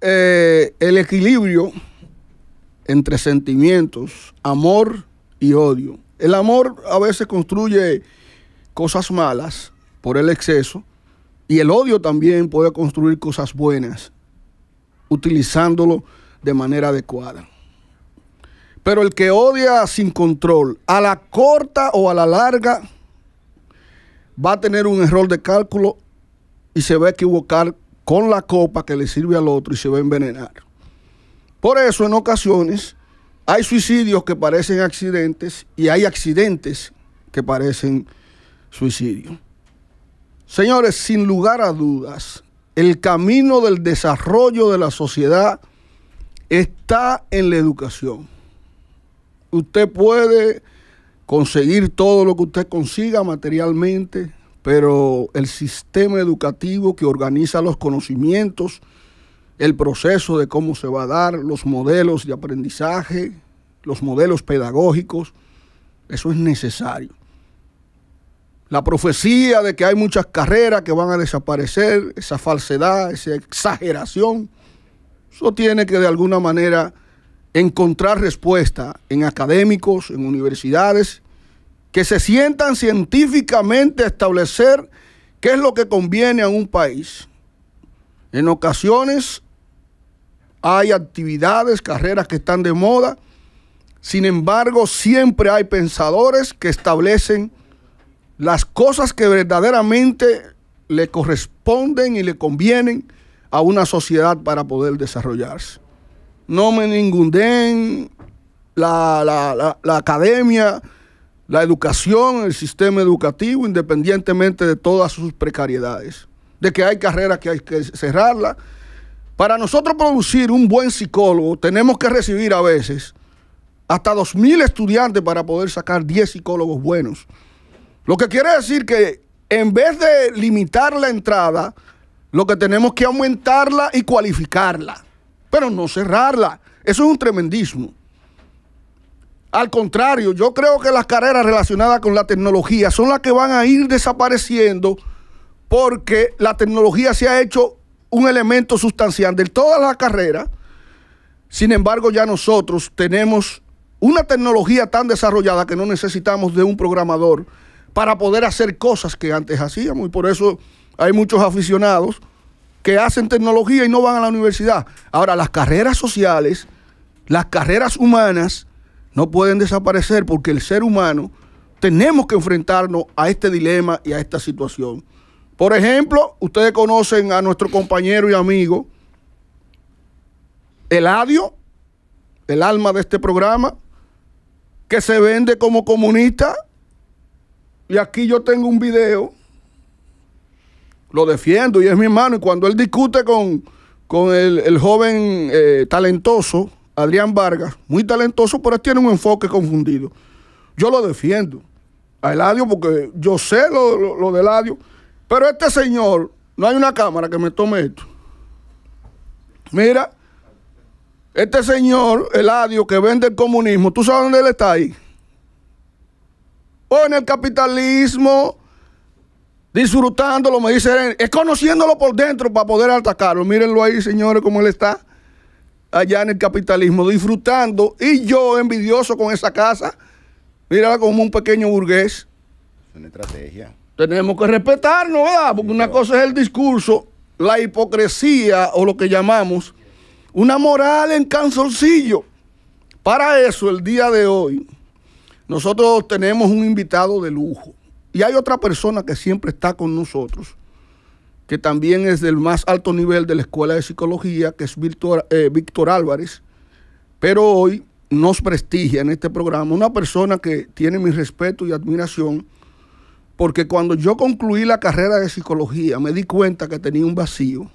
Eh, el equilibrio entre sentimientos, amor y odio. El amor a veces construye cosas malas por el exceso y el odio también puede construir cosas buenas utilizándolo de manera adecuada. Pero el que odia sin control, a la corta o a la larga, va a tener un error de cálculo y se va a equivocar con la copa que le sirve al otro y se va a envenenar. Por eso en ocasiones hay suicidios que parecen accidentes y hay accidentes que parecen suicidio. Señores, sin lugar a dudas, el camino del desarrollo de la sociedad está en la educación. Usted puede conseguir todo lo que usted consiga materialmente, pero el sistema educativo que organiza los conocimientos, el proceso de cómo se va a dar, los modelos de aprendizaje, los modelos pedagógicos, eso es necesario. La profecía de que hay muchas carreras que van a desaparecer, esa falsedad, esa exageración, eso tiene que de alguna manera encontrar respuesta en académicos, en universidades que se sientan científicamente a establecer qué es lo que conviene a un país. En ocasiones hay actividades, carreras que están de moda, sin embargo siempre hay pensadores que establecen las cosas que verdaderamente le corresponden y le convienen a una sociedad para poder desarrollarse. No me ningunden la, la academia, la educación, el sistema educativo, independientemente de todas sus precariedades, de que hay carreras que hay que cerrarlas. Para nosotros producir un buen psicólogo, tenemos que recibir a veces hasta 2.000 estudiantes para poder sacar 10 psicólogos buenos. Lo que quiere decir que en vez de limitar la entrada, lo que tenemos que aumentarla y cualificarla, pero no cerrarla. Eso es un tremendismo. Al contrario, yo creo que las carreras relacionadas con la tecnología son las que van a ir desapareciendo porque la tecnología se ha hecho un elemento sustancial de todas las carreras. Sin embargo, ya nosotros tenemos una tecnología tan desarrollada que no necesitamos de un programador para poder hacer cosas que antes hacíamos. Y por eso hay muchos aficionados que hacen tecnología y no van a la universidad. Ahora, las carreras sociales, las carreras humanas, no pueden desaparecer porque el ser humano tenemos que enfrentarnos a este dilema y a esta situación. Por ejemplo, ustedes conocen a nuestro compañero y amigo Eladio, el alma de este programa, que se vende como comunista. Y aquí yo tengo un video, lo defiendo y es mi hermano. Y cuando él discute con, el, joven eh, talentoso, Adrián Vargas, muy talentoso, pero tiene un enfoque confundido. Yo lo defiendo a Eladio porque yo sé lo, lo, de Eladio, pero este señor, no hay una cámara que me tome esto. Mira, este señor, Eladio, que vende el comunismo, ¿tú sabes dónde él está ahí? O oh, en el capitalismo, disfrutándolo, me dice, es conociéndolo por dentro para poder atacarlo. Mírenlo ahí, señores, cómo él está allá en el capitalismo, disfrutando, y yo envidioso con esa casa, mírala como un pequeño burgués. Es una estrategia. Tenemos que respetarnos, ¿verdad? Porque una cosa es el discurso, la hipocresía o lo que llamamos una moral en canzoncillo. Para eso, el día de hoy, nosotros tenemos un invitado de lujo. Y hay otra persona que siempre está con nosotros que también es del más alto nivel de la Escuela de Psicología, que es Víctor, eh, Víctor Álvarez, pero hoy nos prestigia en este programa una persona que tiene mi respeto y admiración, porque cuando yo concluí la carrera de psicología me di cuenta que tenía un vacío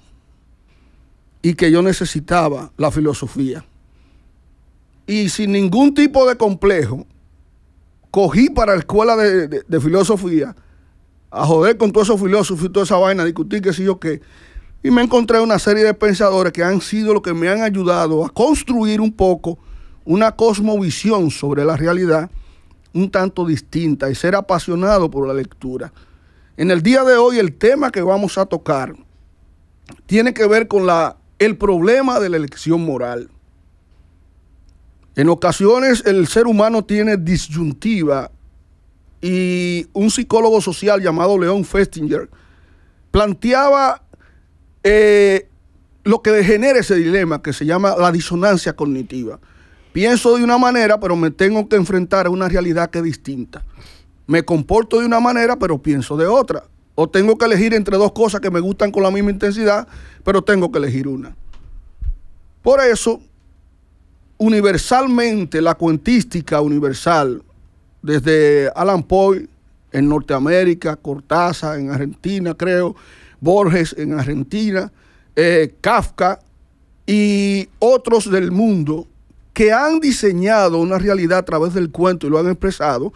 y que yo necesitaba la filosofía. Y sin ningún tipo de complejo, cogí para la escuela de filosofía, a joder con todos esos filósofos y toda esa vaina, discutir qué sé yo qué. Y me encontré una serie de pensadores que han sido los que me han ayudado a construir un poco una cosmovisión sobre la realidad un tanto distinta y ser apasionado por la lectura. En el día de hoy el tema que vamos a tocar tiene que ver con la, el problema de la elección moral. En ocasiones el ser humano tiene disyuntiva y un psicólogo social llamado León Festinger planteaba eh, lo que degenera ese dilema que se llama la disonancia cognitiva. Pienso de una manera, pero me tengo que enfrentar a una realidad que es distinta. Me comporto de una manera, pero pienso de otra. O tengo que elegir entre dos cosas que me gustan con la misma intensidad, pero tengo que elegir una. Por eso, universalmente, la cuentística universal, desde Alan Poe en Norteamérica, Cortázar en Argentina, creo, Borges en Argentina, eh, Kafka y otros del mundo que han diseñado una realidad a través del cuento y lo han expresado,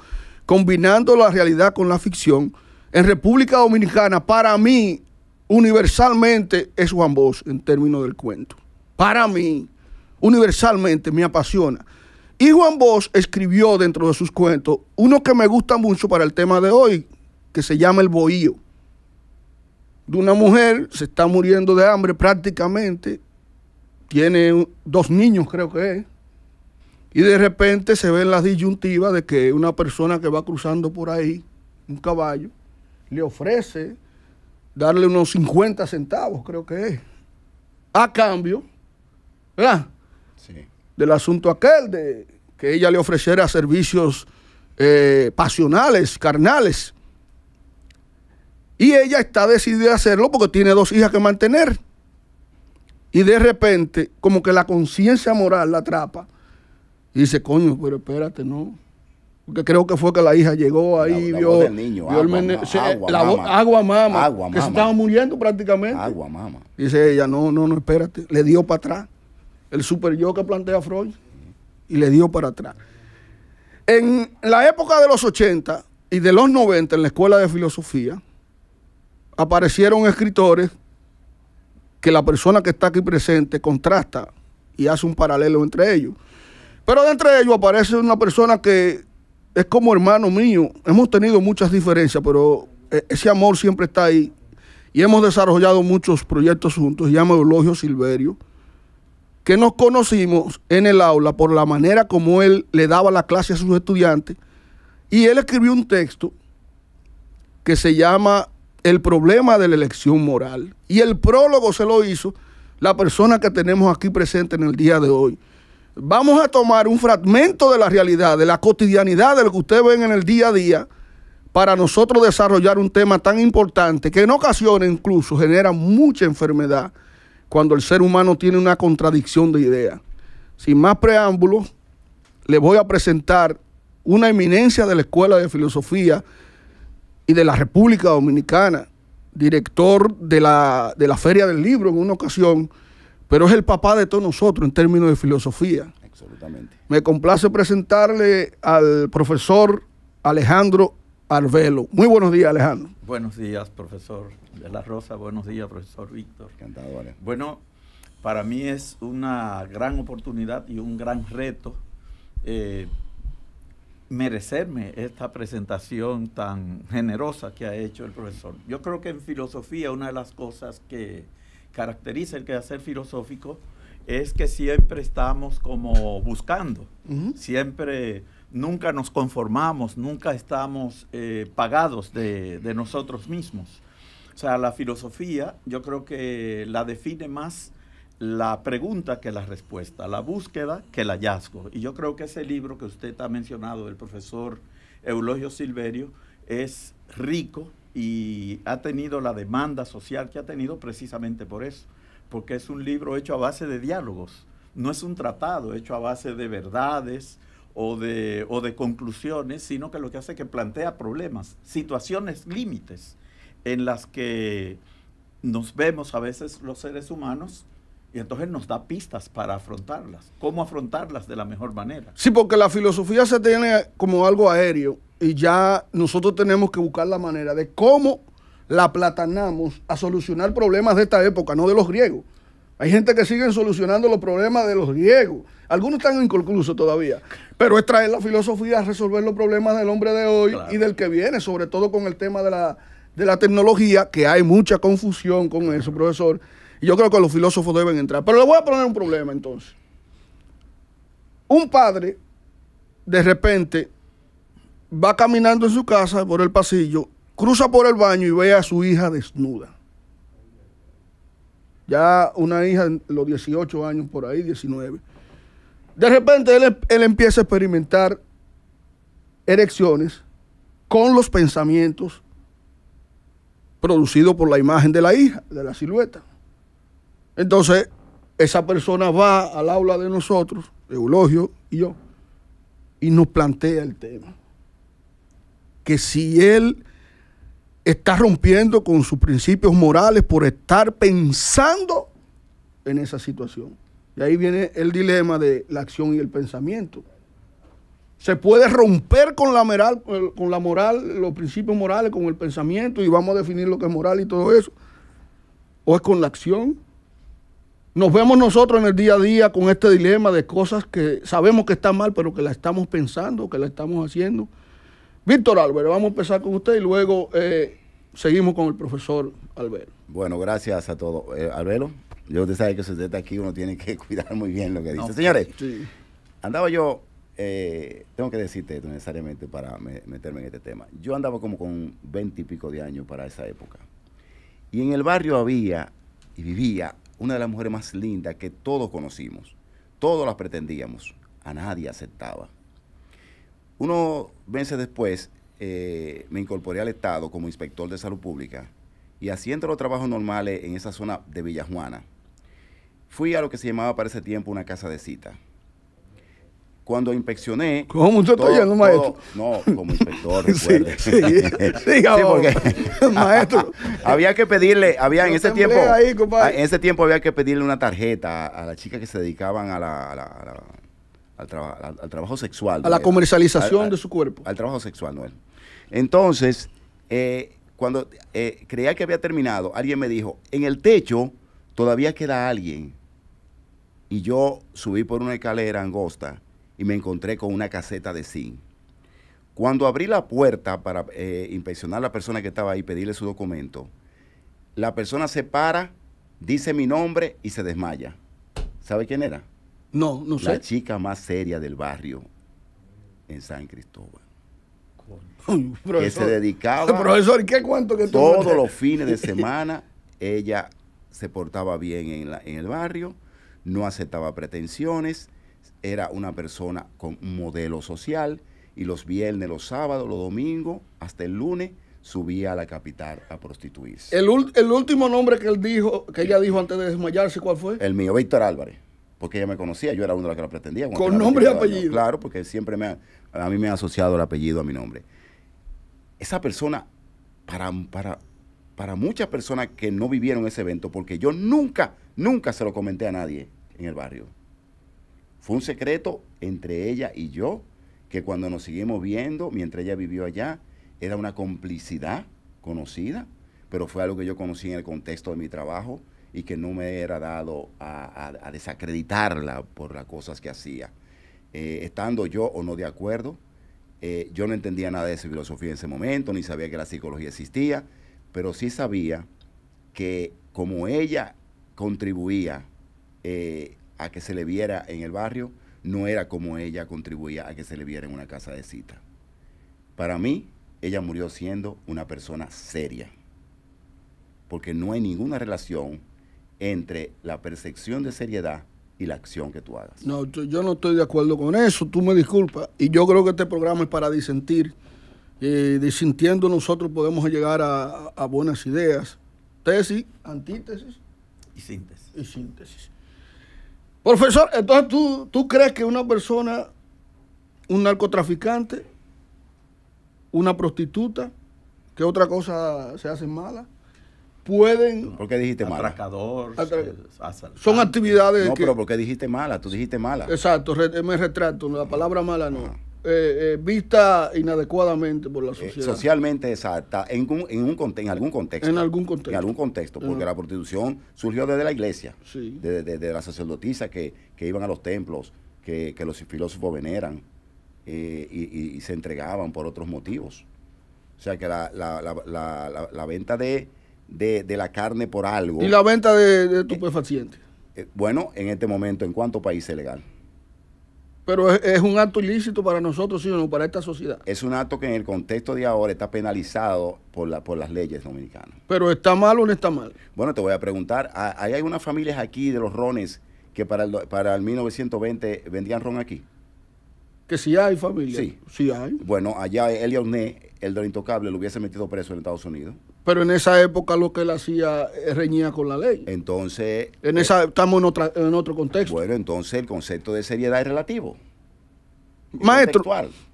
combinando la realidad con la ficción. En República Dominicana, para mí, universalmente es Juan Bosch en términos del cuento. Para mí, universalmente me apasiona. Y Juan Bosch escribió dentro de sus cuentos uno que me gusta mucho para el tema de hoy, que se llama El Bohío. De una mujer se está muriendo de hambre prácticamente, tiene dos niños creo que es, y de repente se ven las disyuntivas de que una persona que va cruzando por ahí, un caballo, le ofrece darle unos 50 centavos creo que es, a cambio, ¿verdad? del asunto aquel de que ella le ofreciera servicios eh, pasionales, carnales. Y ella está decidida a hacerlo porque tiene dos hijas que mantener. Y de repente, como que la conciencia moral la atrapa. Y dice, coño, pero espérate, no. Porque creo que fue que la hija llegó ahí, vio, niño, agua, el agua, mama, que se estaba muriendo prácticamente. Agua mama. Dice ella, no, no, no, espérate. Le dio para atrás el super yo que plantea Freud, y le dio para atrás. En la época de los 80 y de los 90 en la escuela de filosofía, aparecieron escritores que la persona que está aquí presente contrasta y hace un paralelo entre ellos. Pero de entre ellos aparece una persona que es como hermano mío. Hemos tenido muchas diferencias, pero eh, ese amor siempre está ahí. Y hemos desarrollado muchos proyectos juntos. Se llama Eulogio Silverio que nos conocimos en el aula por la manera como él le daba la clase a sus estudiantes. Y él escribió un texto que se llama El problema de la elección moral. Y el prólogo se lo hizo la persona que tenemos aquí presente en el día de hoy. Vamos a tomar un fragmento de la realidad, de la cotidianidad, de lo que ustedes ven en el día a día, para nosotros desarrollar un tema tan importante que en ocasiones incluso genera mucha enfermedad cuando el ser humano tiene una contradicción de ideas. Sin más preámbulos, le voy a presentar una eminencia de la Escuela de Filosofía y de la República Dominicana, director de la, Feria del Libro en una ocasión, pero es el papá de todos nosotros en términos de filosofía. Absolutamente. Me complace presentarle al profesor Alejandro Arvelo. Muy buenos días, Alejandro. Buenos días, profesor de la Rosa. Buenos días, profesor Víctor. Encantado, Bueno, para mí es una gran oportunidad y un gran reto eh, merecerme esta presentación tan generosa que ha hecho el profesor. Yo creo que en filosofía una de las cosas que caracteriza el quehacer filosófico es que siempre estamos como buscando, siempre nunca nos conformamos, nunca estamos eh, pagados de, de, nosotros mismos. O sea, la filosofía yo creo que la define más la pregunta que la respuesta, la búsqueda que el hallazgo. Y yo creo que ese libro que usted ha mencionado del profesor Eulogio Silverio es rico y ha tenido la demanda social que ha tenido precisamente por eso, porque es un libro hecho a base de diálogos, no es un tratado hecho a base de verdades, o de, conclusiones, sino que lo que hace es que plantea problemas, situaciones límites en las que nos vemos a veces los seres humanos y entonces nos da pistas para afrontarlas, cómo afrontarlas de la mejor manera. Sí, porque la filosofía se tiene como algo aéreo y ya nosotros tenemos que buscar la manera de cómo la platanamos a solucionar problemas de esta época, no de los griegos, hay gente que sigue solucionando los problemas de los griegos. Algunos están inconclusos todavía. Pero es traer la filosofía a resolver los problemas del hombre de hoy y del que viene, sobre todo con el tema de la, de la tecnología, que hay mucha confusión con eso, profesor. Y yo creo que los filósofos deben entrar. Pero le voy a poner un problema entonces. Un padre, de repente, va caminando en su casa por el pasillo, cruza por el baño y ve a su hija desnuda. Ya una hija, los 18 años por ahí, 19. De repente él, em, él empieza a experimentar erecciones con los pensamientos producidos por la imagen de la hija, de la silueta. Entonces, esa persona va al aula de nosotros, Eulogio y yo, y nos plantea el tema. Que si él está rompiendo con sus principios morales por estar pensando en esa situación. Y ahí viene el dilema de la acción y el pensamiento. Se puede romper con la moral, con la moral, los principios morales, con el pensamiento, y vamos a definir lo que es moral y todo eso. O es con la acción. Nos vemos nosotros en el día a día con este dilema de cosas que sabemos que están mal, pero que la estamos pensando, que la estamos haciendo. Víctor Álvarez, vamos a empezar con usted y luego eh, seguimos con el profesor Albero. Bueno, gracias a todos. Álvarez. Eh, yo te sabe que si usted está aquí uno tiene que cuidar muy bien lo que dice. Señores, andaba yo, eh, tengo que decirte esto necesariamente para meterme en este tema. Yo andaba como con veinte y pico de años para esa época. Y en el barrio había y vivía una de las mujeres más lindas que todos conocimos. Todos las pretendíamos. A nadie aceptaba. Unos meses después eh, me incorporé al Estado como inspector de salud pública y haciendo los trabajos normales en esa zona de Villajuana. Fui a lo que se llamaba para ese tiempo una casa de cita. Cuando inspeccioné. ¿Cómo usted está maestro? no, como inspector, recuerde. Sí, porque, maestro. había que pedirle, había en ese tiempo. en ese tiempo había que pedirle una tarjeta a las chicas que se dedicaban a la al, trabajo sexual. A la comercialización de su cuerpo. Al trabajo sexual, Noel. Entonces, eh, cuando eh, creía que había terminado, alguien me dijo, en el techo todavía queda alguien. Y yo subí por una escalera angosta y me encontré con una caseta de zinc. Cuando abrí la puerta para eh, inspeccionar a la persona que estaba ahí, pedirle su documento, la persona se para, dice mi nombre y se desmaya. ¿Sabe quién era? No, no sé. La chica más seria del barrio en San Cristóbal. que se dedicaba. Profesor, ¿qué cuánto que Todos los fines de semana ella se portaba bien en, en el barrio, no aceptaba pretensiones, era una persona con modelo social y los viernes, los sábados, los domingos, hasta el lunes subía a la capital a prostituirse. El, el último nombre que él dijo, que ella dijo antes de desmayarse, ¿cuál fue? El mío, Víctor Álvarez porque ella me conocía, yo era uno de los que la pretendía. Con nombre y apellido. Claro, porque siempre me a mí me ha asociado el apellido a mi nombre. Esa persona, para, para, para muchas personas que no vivieron ese evento, porque yo nunca, nunca se lo comenté a nadie en el barrio. Fue un secreto entre ella y yo, que cuando nos seguimos viendo, mientras ella vivió allá, era una complicidad conocida, pero fue algo que yo conocí en el contexto de mi trabajo, y que no me era dado a, desacreditarla por las cosas que hacía. Eh, estando yo o no de acuerdo, eh, yo no entendía nada de esa filosofía en ese momento, ni sabía que la psicología existía, pero sí sabía que como ella contribuía eh, a que se le viera en el barrio, no era como ella contribuía a que se le viera en una casa de cita. Para mí, ella murió siendo una persona seria, porque no hay ninguna relación entre la percepción de seriedad y la acción que tú hagas. No, yo no estoy de acuerdo con eso, tú me disculpas. Y yo creo que este programa es para disentir. y disintiendo nosotros podemos llegar a, buenas ideas. Tesis, antítesis. Y síntesis. Y síntesis. Profesor, entonces tú, tú crees que una persona, un narcotraficante, una prostituta, que otra cosa se hace mala, pueden. ¿Por qué dijiste mala? Atracador. Eh, son actividades. No, pero ¿por dijiste mala? Tú dijiste mala. Exacto, me retrato. La ah. palabra mala no. Ah. Eh, eh, vista inadecuadamente por la sociedad. socialmente exacta, en, en, en algún contexto. En algún contexto. En algún contexto, porque ah. la prostitución surgió desde la iglesia, sí. desde, la las sacerdotisas que, iban a los templos, que, los filósofos veneran y, se entregaban por otros motivos. O sea que la venta de de, la carne por algo. ¿Y la venta de, de estupefacientes? Eh, eh, bueno, en este momento, ¿en cuanto país es legal? Pero es, un acto ilícito para nosotros, sino para esta sociedad. Es un acto que en el contexto de ahora está penalizado por, la, por las leyes dominicanas. ¿Pero está mal o no está mal? Bueno, te voy a preguntar, ¿hay algunas familias aquí de los rones que para el, para el 1920 vendían ron aquí? Que sí hay familia. Sí. Sí hay. Bueno, allá el del intocable lo hubiese metido preso en Estados Unidos. Pero en esa época lo que él hacía eh, reñía con la ley. Entonces. En eh, esa, estamos en, otra, en otro contexto. Bueno, entonces el concepto de seriedad es relativo. Maestro,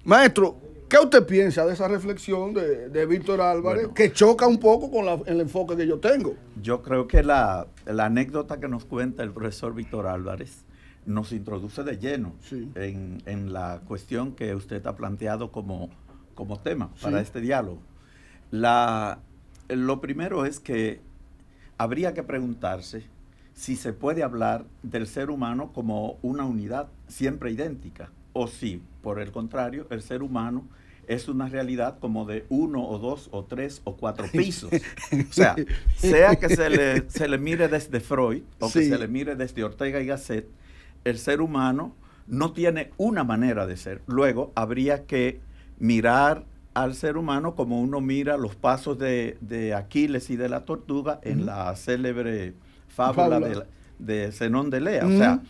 maestro, ¿qué usted piensa de esa reflexión de, Víctor Álvarez que choca un poco con la, el enfoque que yo tengo? Yo creo que la, anécdota que nos cuenta el profesor Víctor Álvarez nos introduce de lleno en, la cuestión que usted ha planteado como, como tema para este diálogo. La, lo primero es que habría que preguntarse si se puede hablar del ser humano como una unidad siempre idéntica, o si, por el contrario, el ser humano es una realidad como de uno o dos o tres o cuatro pisos. O sea, sea que se le, mire desde Freud o que se le mire desde Ortega y Gasset, el ser humano no tiene una manera de ser. Luego habría que mirar al ser humano como uno mira los pasos de, de Aquiles y de la tortuga en la célebre fábula, De, de, Zenón de Lea. O sea,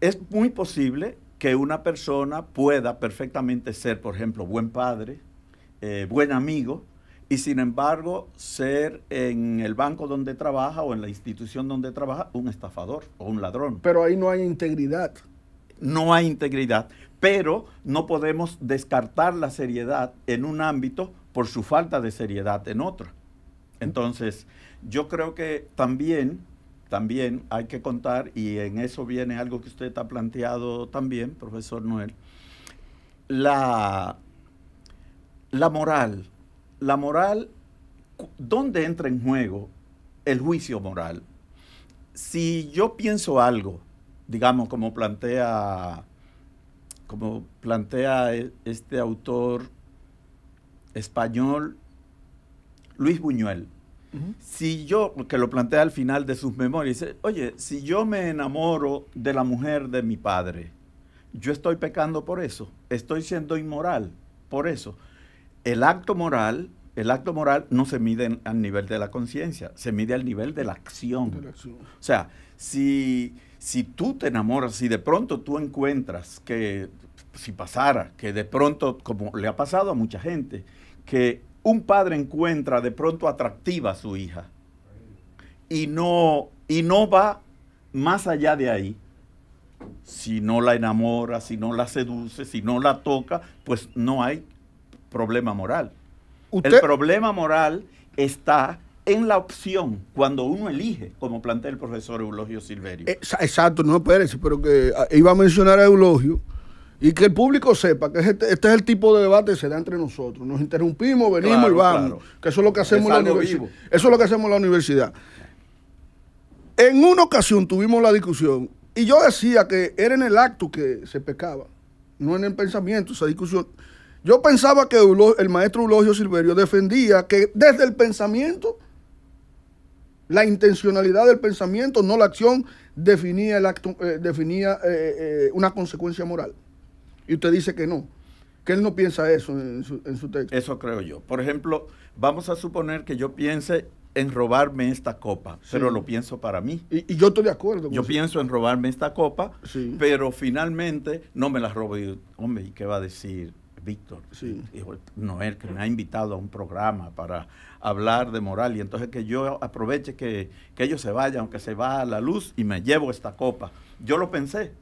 es muy posible que una persona pueda perfectamente ser, por ejemplo, buen padre, eh, buen amigo, y sin embargo ser en el banco donde trabaja o en la institución donde trabaja un estafador o un ladrón. Pero ahí no hay integridad. No hay integridad pero no podemos descartar la seriedad en un ámbito por su falta de seriedad en otro. Entonces, yo creo que también, también hay que contar, y en eso viene algo que usted ha planteado también, profesor Noel, la, la moral. La moral, ¿dónde entra en juego el juicio moral? Si yo pienso algo, digamos, como plantea como plantea e, este autor español, Luis Buñuel. Si yo, que lo plantea al final de sus memorias, oye, si yo me enamoro de la mujer de mi padre, yo estoy pecando por eso, estoy siendo inmoral por eso. El acto moral, el acto moral no se mide al nivel de la conciencia, se mide al nivel De la acción. O sea, si si tú te enamoras, si de pronto tú encuentras que, si pasara, que de pronto, como le ha pasado a mucha gente, que un padre encuentra de pronto atractiva a su hija y no, y no va más allá de ahí, si no la enamora, si no la seduce, si no la toca, pues no hay problema moral. El problema moral está en la opción cuando uno elige, como plantea el profesor Eulogio Silverio. Eh, exacto, no, espérese, pero que ah, iba a mencionar a Eulogio y que el público sepa que este, este, es el tipo de debate que se da entre nosotros. Nos interrumpimos, venimos y vamos. Que eso es lo que hacemos en la universidad. Eso es lo que hacemos en la universidad. En una ocasión tuvimos la discusión y yo decía que era en el acto que se pecaba, no en el pensamiento, esa discusión. Yo pensaba que el maestro Eulogio Silverio defendía que desde el pensamiento la intencionalidad del pensamiento, no la acción, definía, el acto, eh, definía eh, eh, una consecuencia moral. Y usted dice que no, que él no piensa eso en su, en su texto. Eso creo yo. Por ejemplo, vamos a suponer que yo piense en robarme esta copa, pero lo pienso para mí. Y, yo estoy de acuerdo. yo pienso en robarme esta copa, pero finalmente no me la robo. Y, hombre, ¿y qué va a decir? Víctor, sí. Noel, que me ha invitado a un programa para hablar de moral y entonces que yo aproveche que, ellos se vayan, aunque se va a la luz y me llevo esta copa. Yo lo pensé,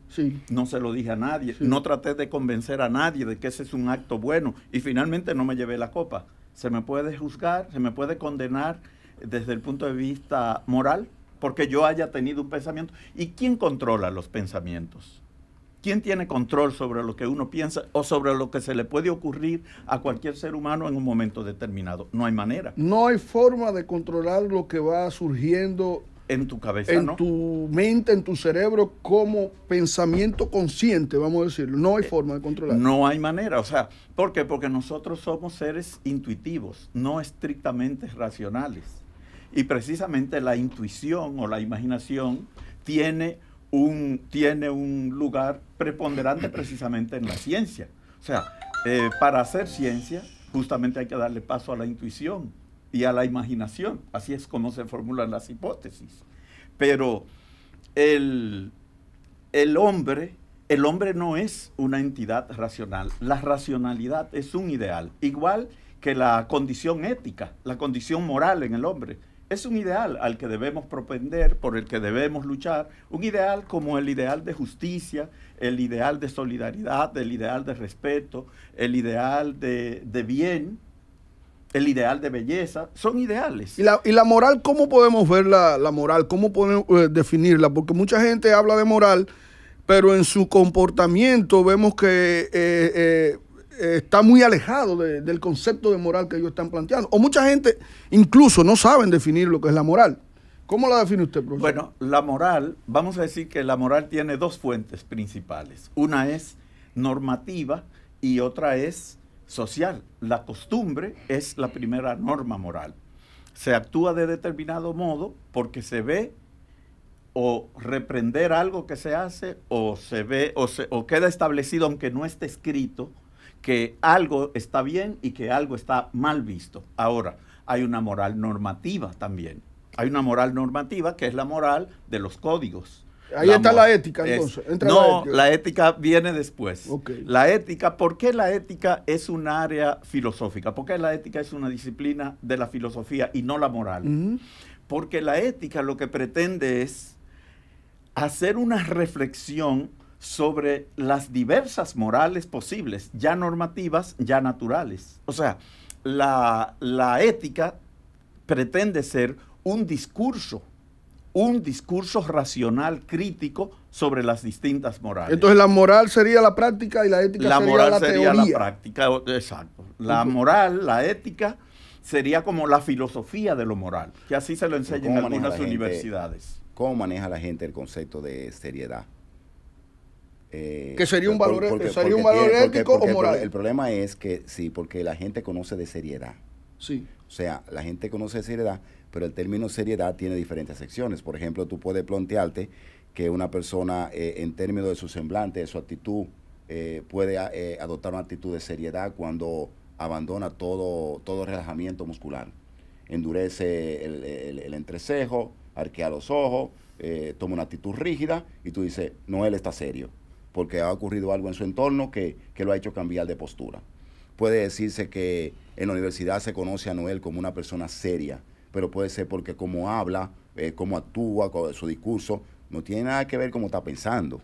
no se lo dije a nadie, no traté de convencer a nadie de que ese es un acto bueno y finalmente no me llevé la copa. Se me puede juzgar, se me puede condenar desde el punto de vista moral porque yo haya tenido un pensamiento. ¿Y quién controla los pensamientos? ¿Quién tiene control sobre lo que uno piensa o sobre lo que se le puede ocurrir a cualquier ser humano en un momento determinado? No hay manera. No hay forma de controlar lo que va surgiendo en tu cabeza, en tu mente, en tu cerebro, como pensamiento consciente, vamos a decirlo. No hay eh, forma de controlar. No hay manera, o sea, ¿por qué? Porque nosotros somos seres intuitivos, no estrictamente racionales. Y precisamente la intuición o la imaginación tiene un, tiene un lugar preponderante precisamente en la ciencia. O sea, eh, para hacer ciencia justamente hay que darle paso a la intuición y a la imaginación. Así es como se formulan las hipótesis. Pero el, el hombre, el hombre no es una entidad racional. La racionalidad es un ideal, igual que la condición ética, la condición moral en el hombre es un ideal al que debemos propender, por el que debemos luchar, un ideal como el ideal de justicia, el ideal de solidaridad, el ideal de respeto, el ideal de, bien, el ideal de belleza, son ideales. ¿Y la, moral, cómo podemos ver la, moral? ¿Cómo podemos eh, definirla? Porque mucha gente habla de moral, pero en su comportamiento vemos que... Eh, eh, eh, está muy alejado del concepto de moral que ellos están planteando. O mucha gente incluso no saben definir lo que es la moral. ¿Cómo la define usted, profesor? Bueno, la moral, vamos a decir que la moral tiene dos fuentes principales. Una es normativa y otra es social. La costumbre es la primera norma moral. Se actúa de determinado modo porque se ve o reprender algo que se hace o se ve o, o queda establecido aunque no esté escrito que algo está bien y que algo está mal visto. Ahora, hay una moral normativa también. Hay una moral normativa que es la moral de los códigos. Ahí está la ética, entonces. no, la ética. viene después. La ética, ¿por qué la ética es un área filosófica? ¿Por qué la ética es una disciplina de la filosofía y no la moral? Porque la ética lo que pretende es hacer una reflexión sobre las diversas morales posibles, ya normativas, ya naturales. O sea, la, ética pretende ser un discurso, un discurso racional crítico sobre las distintas morales. Entonces la moral sería la práctica y la ética la sería moral la sería la práctica, exacto. La moral, la ética sería como la filosofía de lo moral, que así se lo enseñan en algunas universidades. ¿Cómo maneja la gente el concepto de seriedad? Eh, que sería un valor, ético o moral. El, problema es que sí, porque la gente conoce de seriedad. Sí. O sea, la gente conoce de seriedad, pero el término seriedad tiene diferentes secciones. Por ejemplo, tú puedes plantearte que una persona, eh, en términos de su semblante, de su actitud, eh, puede adoptar una actitud de seriedad cuando abandona todo, todo relajamiento muscular. Endurece el, el entrecejo, arquea los ojos, toma una actitud rígida y tú dices, no, él está serio porque ha ocurrido algo en su entorno que, lo ha hecho cambiar de postura. Puede decirse que en la universidad se conoce a Noel como una persona seria, pero puede ser porque cómo habla, eh, cómo actúa, su discurso, no tiene nada que ver cómo está pensando.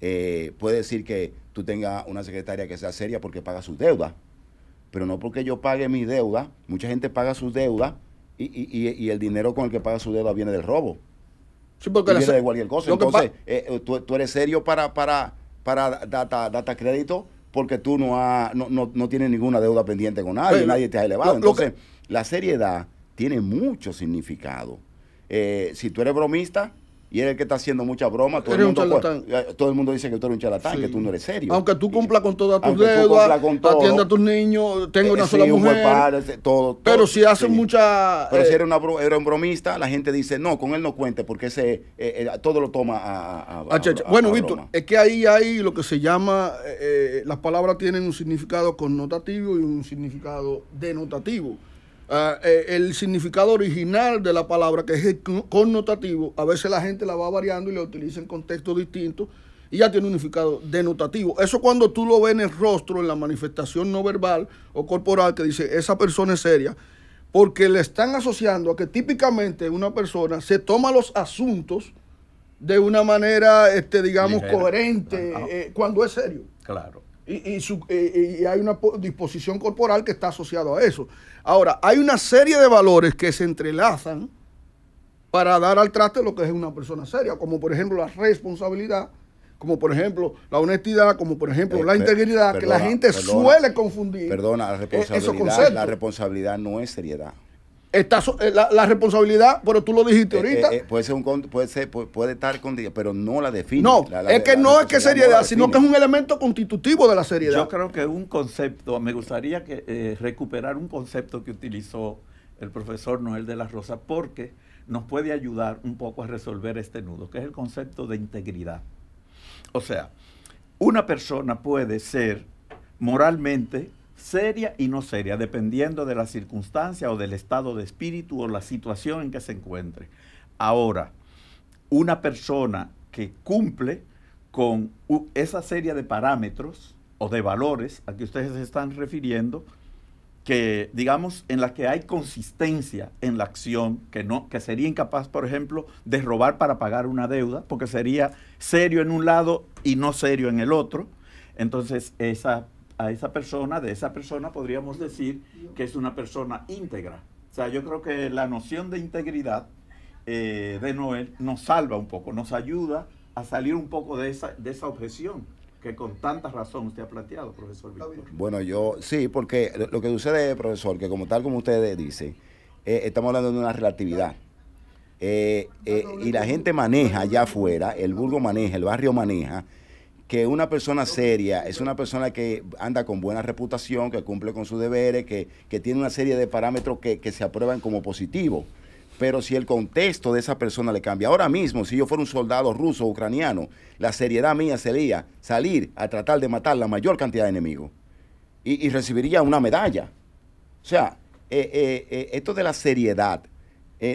Eh, puede decir que tú tengas una secretaria que sea seria porque paga sus deudas, pero no porque yo pague mi deuda. Mucha gente paga sus deudas y, y, el dinero con el que paga su deuda viene del robo porque cualquier cosa. Entonces, eh, eh, tú, tú, eres serio para, para, para data, data crédito porque tú no, ha, no, no, tienes ninguna deuda pendiente con nadie, nadie te ha elevado. Entonces, la seriedad tiene mucho significado. Eh, si tú eres bromista, y es el que está haciendo mucha broma. Todo, el mundo, todo el mundo dice que tú eres un charlatán, que tú no eres serio. Aunque tú cumplas con todas tus deudas, atienda a tus niños, tengo una eh, sola mujer. todo, pero si haces mucha... Pero si eh, eres una, un bromista, la gente dice, no, con él no cuente, porque ese, eh, todo lo toma a... a, a ah, bueno, Víctor, es que ahí hay lo que se llama, las palabras tienen un significado connotativo y un significado denotativo. Ah, eh, el significado original de la palabra, que es connotativo, a veces la gente la va variando y la utiliza en contextos distintos y ya tiene un significado denotativo. Eso cuando tú lo ves en el rostro, en la manifestación no verbal o corporal, que dice, esa persona es seria, porque le están asociando a que típicamente una persona se toma los asuntos de una manera, este, digamos, coherente, eh, cuando es serio. Claro. Y, y, su, eh, eh, hay una disposición corporal que está asociada a eso. Ahora, hay una serie de valores que se entrelazan para dar al traste lo que es una persona seria, como por ejemplo la responsabilidad, como por ejemplo la honestidad, como por ejemplo eh, la integridad, que la gente suele confundir. Perdona, la e-, responsabilidad, la responsabilidad no es seriedad. Está, eh, la, responsabilidad, pero tú lo dijiste eh, eh, ahorita. puede ser un puede ser, puede, estar con pero no la define. No, es que no es que seriedad, sino que es un elemento constitutivo de la seriedad. Yo creo que un concepto, me gustaría recuperar un concepto que utilizó el profesor Noel de las Rosa, porque nos puede ayudar un poco a resolver este nudo, que es el concepto de integridad. O sea, una persona puede ser moralmente seria y no seria, dependiendo de la circunstancia o del estado de espíritu o la situación en que se encuentre. Ahora, una persona que cumple con esa serie de parámetros o de valores a que ustedes se están refiriendo, que digamos en la que hay consistencia en la acción, que no que sería incapaz, por ejemplo, de robar para pagar una deuda, porque sería serio en un lado y no serio en el otro. Entonces, esa a esa persona, de esa persona podríamos decir que es una persona íntegra. O sea, yo creo que la noción de integridad eh, de Noel nos salva un poco, nos ayuda a salir un poco de esa, de esa objeción que con tanta razón usted ha planteado, profesor Bueno, yo sí, porque lo que sucede, profesor, que como tal como ustedes dicen, eh, estamos hablando de una relatividad. Eh, y la gente maneja allá afuera, el burgo maneja, el barrio maneja, que una persona seria es una persona que anda con buena reputación, que cumple con sus deberes, que, tiene una serie de parámetros que, se aprueban como positivos. Pero si el contexto de esa persona le cambia, ahora mismo, si yo fuera un soldado ruso ucraniano, la seriedad mía sería salir a tratar de matar la mayor cantidad de enemigos y, recibiría una medalla. O sea, eh, eh, eh, esto de la seriedad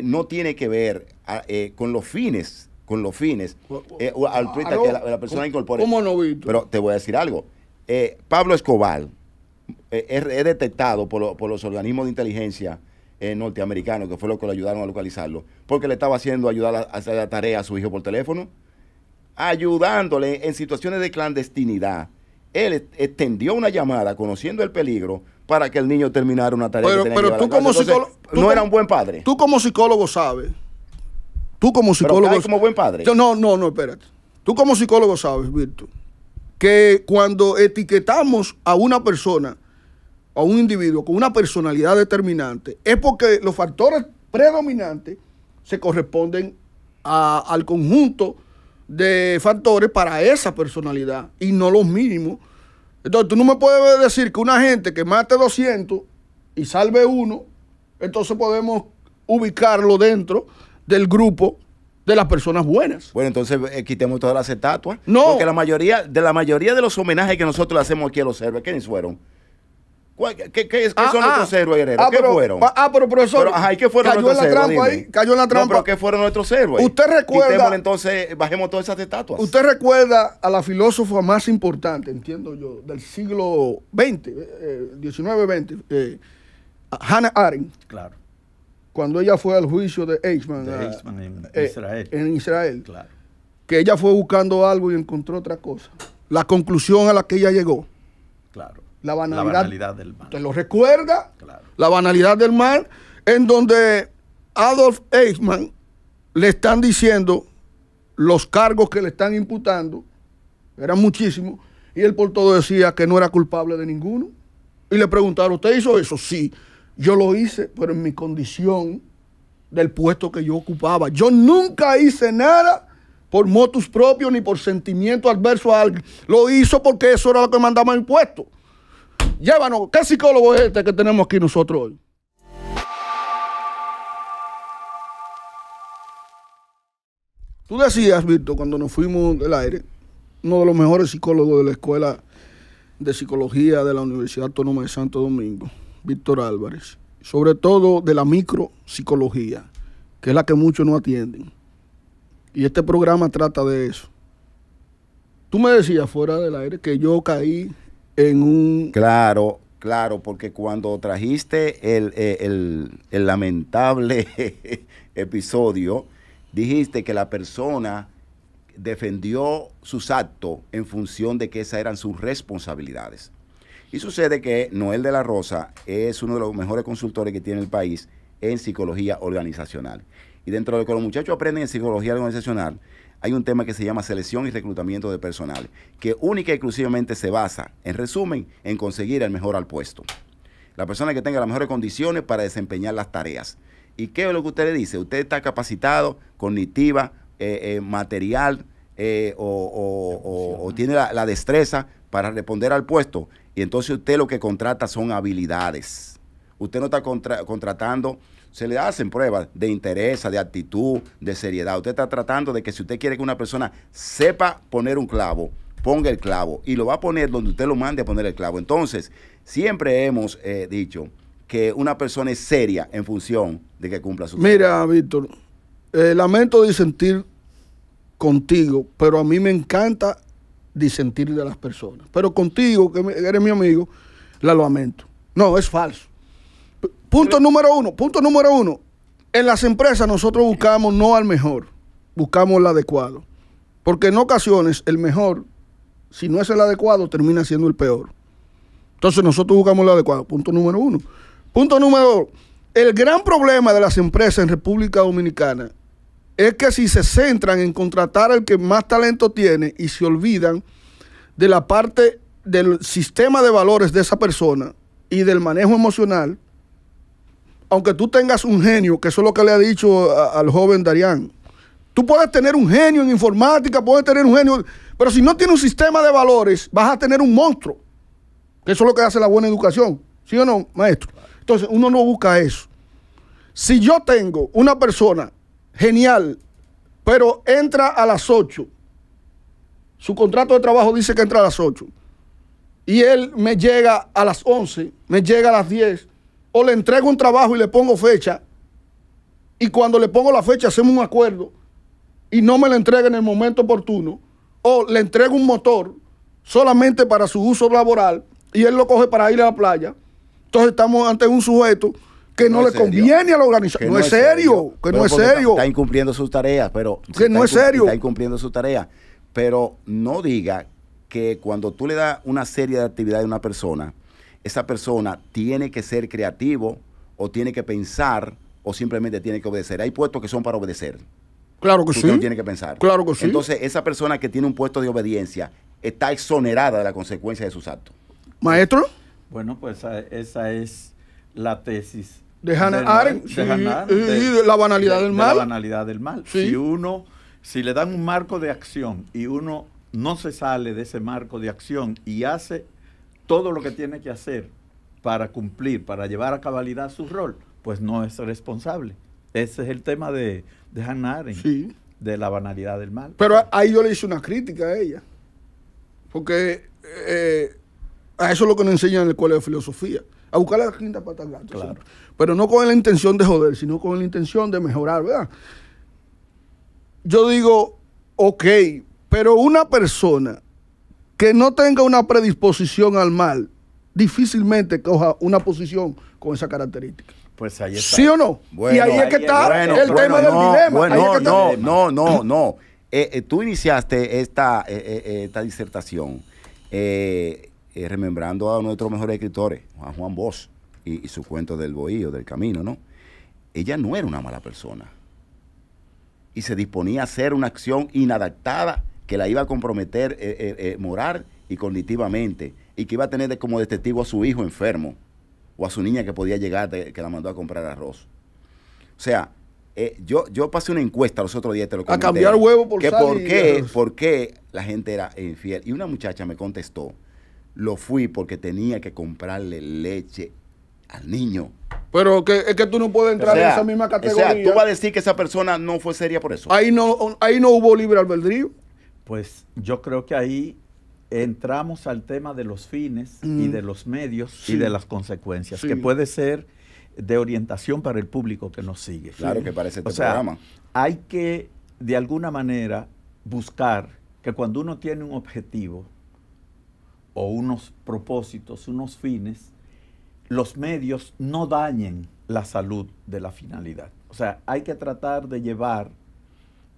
no tiene que ver ah, con los fines con los fines eh, ah, que la, persona incorpore. ¿Cómo no, Pero te voy a decir algo. Eh, Pablo Escobar eh, es, detectado por, los organismos de inteligencia norteamericanos, que fue lo que le ayudaron a localizarlo, porque le estaba haciendo ayudar a, hacer la tarea a su hijo por teléfono, ayudándole en situaciones de clandestinidad. Él extendió una llamada conociendo el peligro para que el niño terminara una tarea. Pero, pero tú, como psicólogo, no era un buen padre. Tú como psicólogo sabes Tú como psicólogo... como buen padre. no, no, no, espérate. Tú como psicólogo sabes, Víctor, que cuando etiquetamos a una persona, a un individuo con una personalidad determinante, es porque los factores predominantes se corresponden al conjunto de factores para esa personalidad y no los mínimos. Entonces, tú no me puedes decir que una gente que mate 200 y salve uno, entonces podemos ubicarlo dentro del grupo de las personas buenas. Bueno, entonces eh, quitemos todas las estatuas. No. Porque la mayoría, de la mayoría de los homenajes que nosotros le hacemos aquí a los héroes, ¿quiénes fueron? ¿Qué, ah, son ah. nuestros héroes, ah, ¿Qué fueron? Ah, pero profesor, fueron cayó en la trampa ahí, cayó en la trampa. No, pero ¿qué fueron nuestros héroes? Usted recuerda... entonces, bajemos todas esas estatuas. Usted recuerda a la filósofa más importante, entiendo yo, del siglo XX, XIX, 19, 20, Hannah Arendt. Claro cuando ella fue al juicio de Eichmann, eh, en, Israel. que ella fue buscando algo y encontró otra cosa. La conclusión a la que ella llegó. Claro. La banalidad, del mal. ¿Te lo recuerda? La banalidad del mal, en donde Adolf Eichmann le están diciendo los cargos que le están imputando, eran muchísimos, y él por todo decía que no era culpable de ninguno. Y le preguntaron, ¿usted hizo eso? Sí. Yo lo hice, pero en mi condición del puesto que yo ocupaba. Yo nunca hice nada por motus propios ni por sentimiento adverso a alguien. Lo hizo porque eso era lo que mandaba el puesto. Llévanos, ¿qué psicólogo es este que tenemos aquí nosotros hoy? Tú decías, Víctor, cuando nos fuimos del aire, uno de los mejores psicólogos de la Escuela de Psicología de la Universidad Autónoma de Santo Domingo, Víctor Álvarez, sobre todo de la micropsicología, que es la que muchos no atienden. Y este programa trata de eso. Tú me decías fuera del aire que yo caí en un... Claro, claro, porque cuando trajiste el, eh, el lamentable episodio, dijiste que la persona defendió sus actos en función de que esas eran sus responsabilidades. Y sucede que Noel de la Rosa es uno de los mejores consultores que tiene el país en psicología organizacional. Y dentro de lo que los muchachos aprenden en psicología organizacional, hay un tema que se llama selección y reclutamiento de personal, que única y exclusivamente se basa, en resumen, en conseguir el mejor al puesto. La persona que tenga las mejores condiciones para desempeñar las tareas. ¿Y qué es lo que usted le dice? Usted está capacitado, cognitiva, eh, eh, material eh, o, tiene la, la destreza para responder al puesto. Y entonces usted lo que contrata son habilidades. Usted no está contratando, se le hacen pruebas de interés, de actitud, de seriedad. Usted está tratando de que si usted quiere que una persona sepa poner un clavo, ponga el clavo y lo va a poner donde usted lo mande a poner el clavo. Entonces, siempre hemos eh, dicho que una persona es seria en función de que cumpla su Mira, Víctor, eh, lamento disentir contigo, pero a mí me encanta disentir de las personas. Pero contigo, que eres mi amigo, la lamento. No, es falso. Punto número uno, punto número uno. En las empresas nosotros buscamos no al mejor, buscamos el adecuado. Porque en ocasiones el mejor, si no es el adecuado, termina siendo el peor. Entonces nosotros buscamos el adecuado, punto número uno. Punto número dos, el gran problema de las empresas en República Dominicana es que si se centran en contratar al que más talento tiene y se olvidan de la parte del sistema de valores de esa persona y del manejo emocional, aunque tú tengas un genio, que eso es lo que le ha dicho al joven Darián, tú puedes tener un genio en informática, puedes tener un genio, pero si no tienes un sistema de valores, vas a tener un monstruo. Eso es lo que hace la buena educación, ¿sí o no, maestro? Entonces, uno no busca eso. Si yo tengo una persona genial, pero entra a las 8. Su contrato de trabajo dice que entra a las 8. Y él me llega a las 11, me llega a las 10, o le entrego un trabajo y le pongo fecha. Y cuando le pongo la fecha hacemos un acuerdo y no me lo entrega en el momento oportuno, o le entrego un motor solamente para su uso laboral y él lo coge para ir a la playa. Entonces estamos ante un sujeto que no, le conviene a la organización. No, es serio, que no es serio. Está, incumpliendo sus tareas, pero... Que no es serio. Está incumpliendo sus tareas, pero no diga que cuando tú le das una serie de actividades a una persona, esa persona tiene que ser creativo o tiene que pensar o simplemente tiene que obedecer. Hay puestos que son para obedecer. Claro que sí. tiene que pensar. Claro que sí. Entonces, esa persona que tiene un puesto de obediencia está exonerada de la consecuencia de sus actos. Maestro. Bueno, pues ah, esa es la tesis de Hannah Arendt. De, la banalidad del mal. la banalidad del mal. Si uno, si le dan un marco de acción y uno no se sale de ese marco de acción y hace todo lo que tiene que hacer para cumplir, para llevar a cabalidad su rol, pues no es responsable. Ese es el tema de, de Hannah Arendt, de la banalidad del mal. Pero ahí yo le hice una crítica a ella, porque eh, a eso es lo que nos enseñan en el escuela de filosofía a buscar la quinta para al Claro. Pero no con la intención de joder, sino con la intención de mejorar, ¿verdad? Yo digo, ok, pero una persona que no tenga una predisposición al mal, difícilmente coja una posición con esa característica. Pues ahí está. ¿Sí o no? y ahí es que está el tema no, del dilema. no, no, no, no, eh, eh, tú iniciaste esta, eh, esta disertación eh, remembrando a uno de nuestros mejores escritores, a Juan Bosch y, su cuento del bohío, del camino, ¿no? Ella no era una mala persona. Y se disponía a hacer una acción inadaptada que la iba a comprometer eh, eh, moral y cognitivamente, y que iba a tener como de a su hijo enfermo o a su niña que podía llegar, que la mandó a comprar arroz. O sea, yo, yo pasé una encuesta los otros días, te lo A cambiar huevo por que por qué, por qué la gente era infiel. Y una muchacha me contestó lo fui porque tenía que comprarle leche al niño. Pero que, es que tú no puedes entrar en esa misma categoría. O sea, tú vas a decir que esa persona no fue seria por eso. Ahí no, ahí no hubo libre albedrío. Pues yo creo que ahí entramos al tema de los fines y mm. de los medios y de las consecuencias, que puede ser de orientación para el público que nos sigue. Claro que parece este programa. Hay que, de alguna manera, buscar que cuando uno tiene un objetivo, o unos propósitos, unos fines, los medios no dañen la salud de la finalidad. O sea, hay que tratar de llevar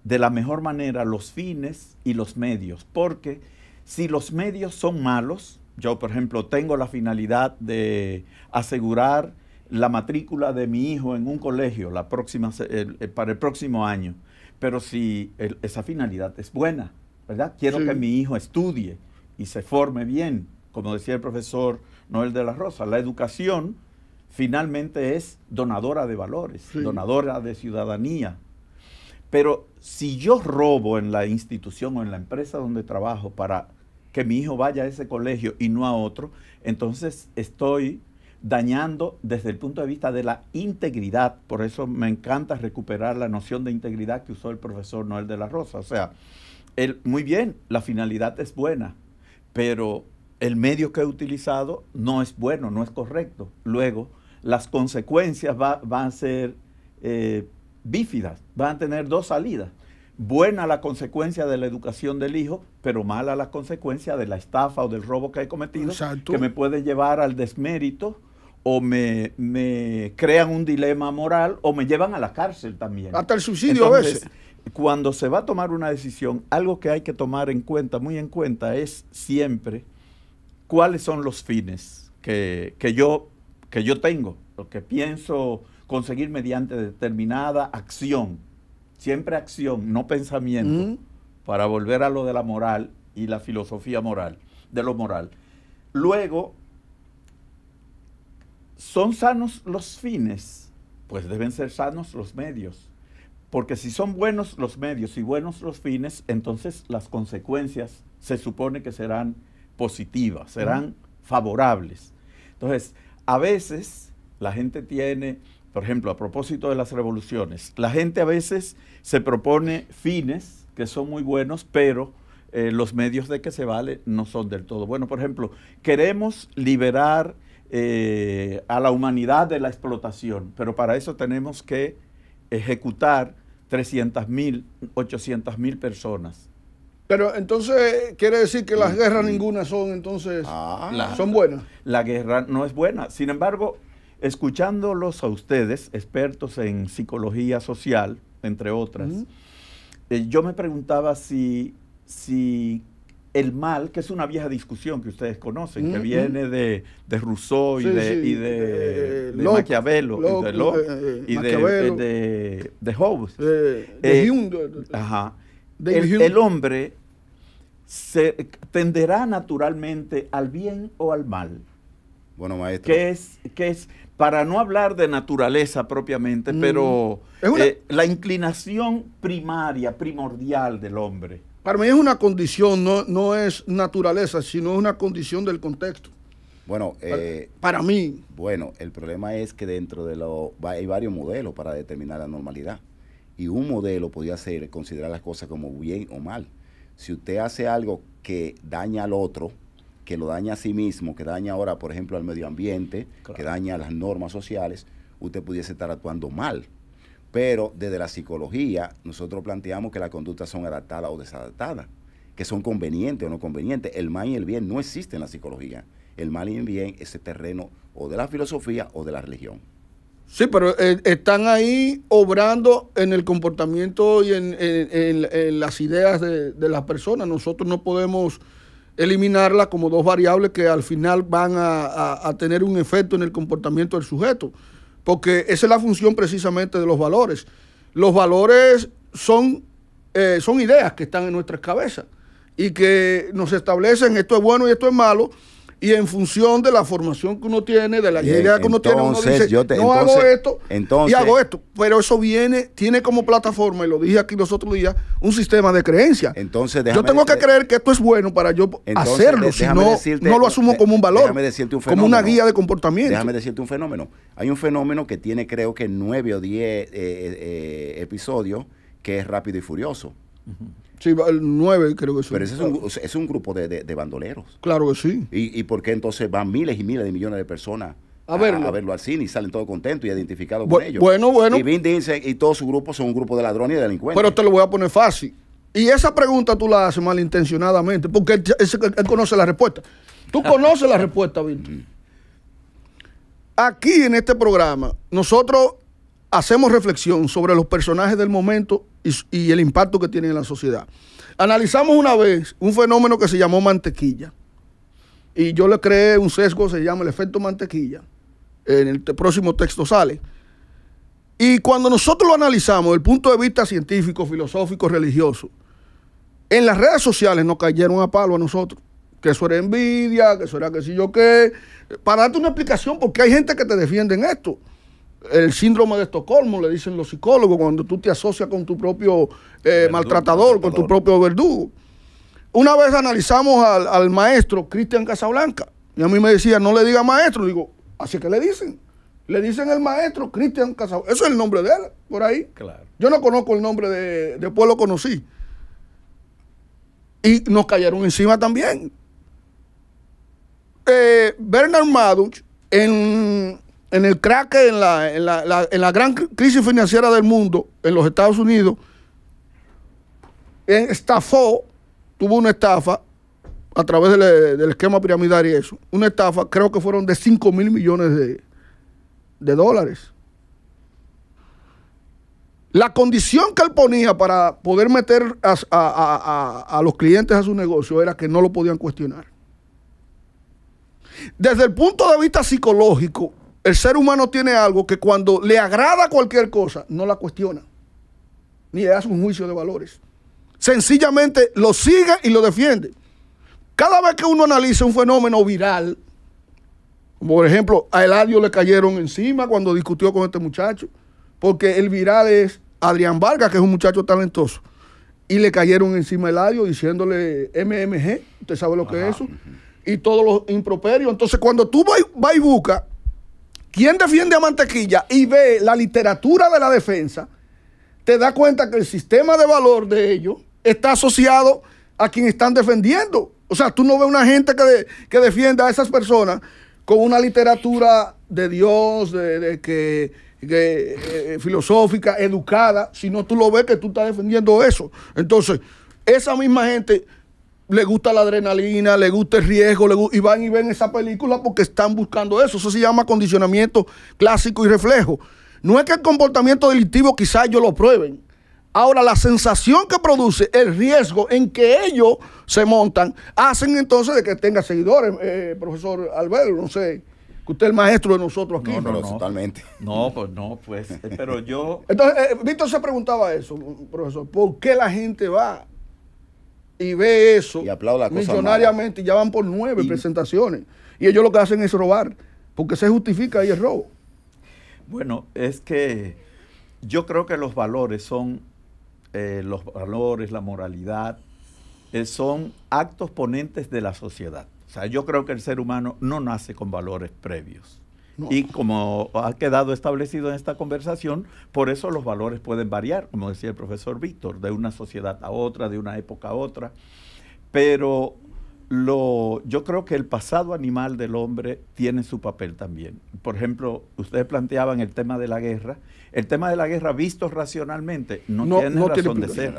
de la mejor manera los fines y los medios, porque si los medios son malos, yo por ejemplo tengo la finalidad de asegurar la matrícula de mi hijo en un colegio la próxima, eh, para el próximo año, pero si esa finalidad es buena, ¿verdad? Quiero que mi hijo estudie, y se forme bien, como decía el profesor Noel de la Rosa, la educación finalmente es donadora de valores, donadora de ciudadanía. Pero si yo robo en la institución o en la empresa donde trabajo para que mi hijo vaya a ese colegio y no a otro, entonces estoy dañando desde el punto de vista de la integridad. Por eso me encanta recuperar la noción de integridad que usó el profesor Noel de la Rosa. O sea, muy bien, la finalidad es buena, pero el medio que he utilizado no es bueno, no es correcto. Luego, las consecuencias van a ser eh, bífidas, van a tener dos salidas. Buena la consecuencia de la educación del hijo, pero mala la consecuencia de la estafa o del robo que he cometido, que me puede llevar al desmérito o me, crean un dilema moral o me llevan a la cárcel también. Hasta el subsidio a veces cuando se va a tomar una decisión, algo que hay que tomar en cuenta, muy en cuenta, es siempre cuáles son los fines que, yo, que yo tengo, lo que pienso conseguir mediante determinada acción. Siempre acción, no pensamiento, para volver a lo de la moral y la filosofía moral, de lo moral. Luego, ¿son sanos los fines? Pues deben ser sanos los medios porque si son buenos los medios y buenos los fines, entonces las consecuencias se supone que serán positivas, serán favorables. Entonces, a veces la gente tiene, por ejemplo, a propósito de las revoluciones, la gente a veces se propone fines que son muy buenos, pero eh, los medios de que se vale no son del todo buenos. Por ejemplo, queremos liberar eh, a la humanidad de la explotación, pero para eso tenemos que ejecutar 300 mil, 800 mil personas. Pero entonces quiere decir que las mm. guerras ninguna son entonces ah. son buenas. La, guerra no es buena. Sin embargo, escuchándolos a ustedes, expertos en psicología social, entre otras, eh, yo me preguntaba si, si el mal, que es una vieja discusión que ustedes conocen, que viene de, de, Rousseau y de, y de, Maquiavelo, de y de, Hobbes. Eh, eh, Hume, El, hombre se tenderá naturalmente al bien o al mal. Bueno, maestro. Que es, que es para no hablar de naturaleza propiamente, pero mm. eh, la inclinación primaria, primordial del hombre para mí es una condición, no, no es naturaleza, sino es una condición del contexto. Bueno, eh, para, mí. Bueno, el problema es que dentro de los. Hay varios modelos para determinar la normalidad. Y un modelo podría ser considerar las cosas como bien o mal. Si usted hace algo que daña al otro, que lo daña a sí mismo, que daña ahora, por ejemplo, al medio ambiente, que daña a las normas sociales, usted pudiese estar actuando mal. Pero desde la psicología nosotros planteamos que las conductas son adaptadas o desadaptadas, que son convenientes o no convenientes. El mal y el bien no existen en la psicología. El mal y el bien es el terreno o de la filosofía o de la religión. Sí, pero eh, están ahí obrando en el comportamiento y en, las ideas de, las personas. Nosotros no podemos eliminarlas como dos variables que al final van a tener un efecto en el comportamiento del sujeto porque esa es la función precisamente de los valores. Los valores son, eh, son ideas que están en nuestras cabezas y que nos establecen esto es bueno y esto es malo, y en función de la formación que uno tiene, de la eh, idea que uno tiene, uno dice, yo no hago esto y hago esto. Pero eso viene, tiene como plataforma, y lo dije aquí los otros días, un sistema de creencia. Entonces, yo tengo que creer que esto es bueno para yo hacerlo, si no, no lo asumo como un valor, déjame decirte un como una guía de comportamiento. Déjame decirte un fenómeno. Hay un fenómeno que tiene creo que nueve o diez eh, eh, episodios que es rápido y furioso. Sí, el 9 creo que sí. Pero ese es un, grupo de, bandoleros. Claro que sí. ¿Y, por qué entonces van miles y miles de millones de personas a verlo. al cine y salen todos contentos y identificados con ellos. Bueno, bueno. Y Vin y todo su grupo son un grupo de ladrones y delincuentes. Pero te lo voy a poner fácil. Y esa pregunta tú la haces malintencionadamente, porque él, conoce la respuesta. Tú conoces la respuesta, Vin. Mm. Aquí en este programa, nosotros hacemos reflexión sobre los personajes del momento y, el impacto que tienen en la sociedad. Analizamos una vez un fenómeno que se llamó mantequilla. Y yo le creé un sesgo, se llama el efecto mantequilla. En el próximo texto sale. Y cuando nosotros lo analizamos desde el punto de vista científico, filosófico, religioso, en las redes sociales nos cayeron a palo a nosotros. Que eso era envidia, que eso era que si yo qué. Para darte una explicación, porque hay gente que te defiende en esto el síndrome de Estocolmo, le dicen los psicólogos, cuando tú te asocias con tu propio eh, maltratador, con tu propio verdugo. Una vez analizamos al, maestro Cristian Casablanca, y a mí me decía, no le diga maestro, digo, así que le dicen. Le dicen el maestro Cristian Casablanca. Eso es el nombre de él, por ahí. Claro. Yo no conozco el nombre de, después lo conocí. Y nos cayeron encima también. Eh, Bernard Maduch, en en el crack, en la, gran crisis financiera del mundo, en los Estados Unidos, estafó, tuvo una estafa a través del, esquema piramidal y eso, una estafa, creo que fueron de 5 mil millones de, dólares. La condición que él ponía para poder meter a, a, los clientes a su negocio era que no lo podían cuestionar. Desde el punto de vista psicológico, el ser humano tiene algo que cuando le agrada cualquier cosa, no la cuestiona, ni le hace un juicio de valores. Sencillamente lo sigue y lo defiende. Cada vez que uno analiza un fenómeno viral, como por ejemplo a Eladio le cayeron encima cuando discutió con este muchacho, porque el viral es Adrián Vargas, que es un muchacho talentoso, y le cayeron encima a Eladio diciéndole MMG, usted sabe lo que es eso, y todos los improperios. Entonces cuando tú vas y buscas quien defiende a Mantequilla y ve la literatura de la defensa, te da cuenta que el sistema de valor de ellos está asociado a quien están defendiendo. O sea, tú no ves una gente que, defienda a esas personas con una literatura de Dios, de, que, eh, filosófica, educada, sino tú lo ves que tú estás defendiendo eso. Entonces, esa misma gente le gusta la adrenalina, le gusta el riesgo, le y van y ven esa película porque están buscando eso. Eso se llama condicionamiento clásico y reflejo. No es que el comportamiento delictivo quizás ellos lo prueben. Ahora, la sensación que produce el riesgo en que ellos se montan, hacen entonces de que tenga seguidores, eh, profesor Alberto, no sé que usted es el maestro de nosotros aquí. No, no, no, totalmente. No, pues no, pues, eh, pero yo... Entonces, eh, Víctor se preguntaba eso, profesor, ¿por qué la gente va y ve eso y y ya van por nueve presentaciones. Y ellos lo que hacen es robar, porque se justifica ahí el robo. Bueno, es que yo creo que los valores son, eh, los valores, la moralidad, eh, son actos ponentes de la sociedad. O sea, yo creo que el ser humano no nace con valores previos. Y como ha quedado establecido en esta conversación, por eso los valores pueden variar, como decía el profesor Víctor, de una sociedad a otra, de una época a otra. Pero lo, yo creo que el pasado animal del hombre tiene su papel también. Por ejemplo, ustedes planteaban el tema de la guerra. El tema de la guerra, visto racionalmente, no, tiene razón de ser.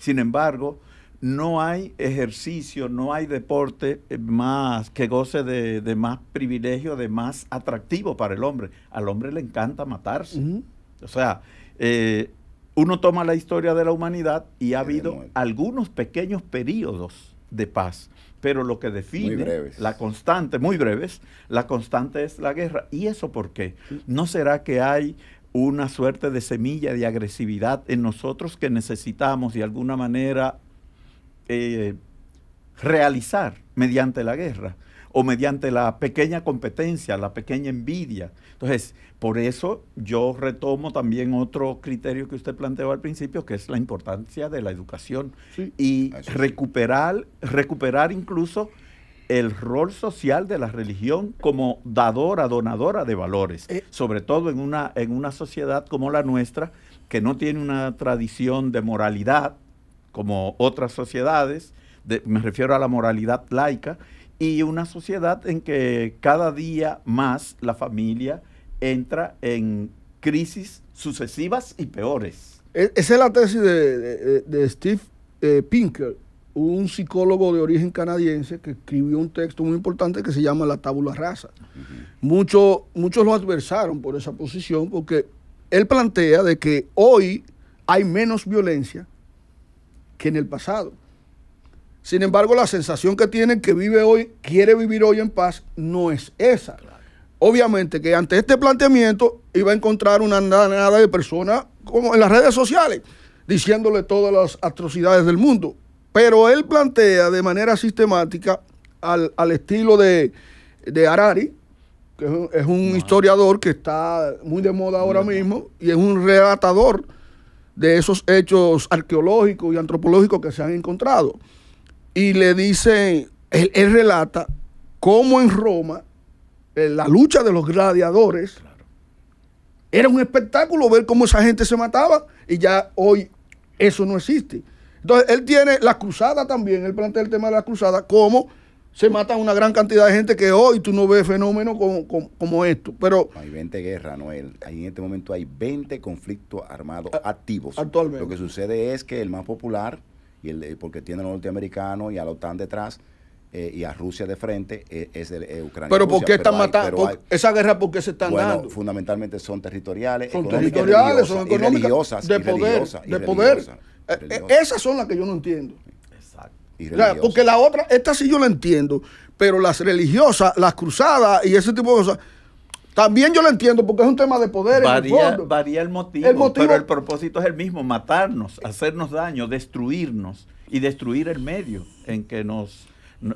Sin embargo, no hay ejercicio, no hay deporte eh, más que goce de, más privilegio, de más atractivo para el hombre. Al hombre le encanta matarse. O sea, eh, uno toma la historia de la humanidad y ha habido algunos pequeños periodos de paz, pero lo que define la constante, muy breves, la constante es la guerra. ¿Y eso por qué? ¿No será que hay una suerte de semilla de agresividad en nosotros que necesitamos de alguna manera eh, realizar mediante la guerra o mediante la pequeña competencia, la pequeña envidia. Entonces, por eso yo retomo también otro criterio que usted planteó al principio, que es la importancia de la educación y recuperar, recuperar incluso el rol social de la religión como dadora, donadora de valores, eh. sobre todo en una, en una sociedad como la nuestra, que no tiene una tradición de moralidad, como otras sociedades, me refiero a la moralidad laica, y una sociedad en que cada día más la familia entra en crisis sucesivas y peores. E, esa es la tesis de, Steve eh, Pinker, un psicólogo de origen canadiense que escribió un texto muy importante que se llama La tabula rasa. muchos lo adversaron por esa posición porque él plantea de que hoy hay menos violencia que en el pasado. Sin embargo, la sensación que tienen que vive hoy, quiere vivir hoy en paz, no es esa. Obviamente que ante este planteamiento iba a encontrar una nada de personas como en las redes sociales diciéndole todas las atrocidades del mundo. Pero él plantea de manera sistemática al, estilo de, de Harari, que es un, historiador que está muy de moda ahora mismo y es un relatador de esos hechos arqueológicos y antropológicos que se han encontrado. Y le dice, él, relata cómo en Roma eh, la lucha de los gladiadores era un espectáculo ver cómo esa gente se mataba y ya hoy eso no existe. Entonces él tiene la cruzada también, él plantea el tema de la cruzada como se matan una gran cantidad de gente que hoy oh, tú no ves fenómenos como, esto. Pero hay 20 guerras, Noel. Ahí en este momento hay 20 conflictos armados ah, activos. Actualmente. Lo que sucede es que el más popular, y el, eh, porque tiene a los norteamericanos y a la OTAN detrás, eh, y a Rusia de frente eh, es el, eh, Ucrania. Pero ¿por qué están matando? ¿Esa guerra por qué se están bueno, dando? Fundamentalmente son territoriales, son económicas, y religiosas, de poder, de poder. esas son las que yo no entiendo porque la otra, esta sí yo la entiendo, pero las religiosas, las cruzadas y ese tipo de cosas, también yo la entiendo porque es un tema de poder. Varía el, varía el, motivo, pero el propósito es el mismo, matarnos, hacernos daño, destruirnos y destruir el medio en que nos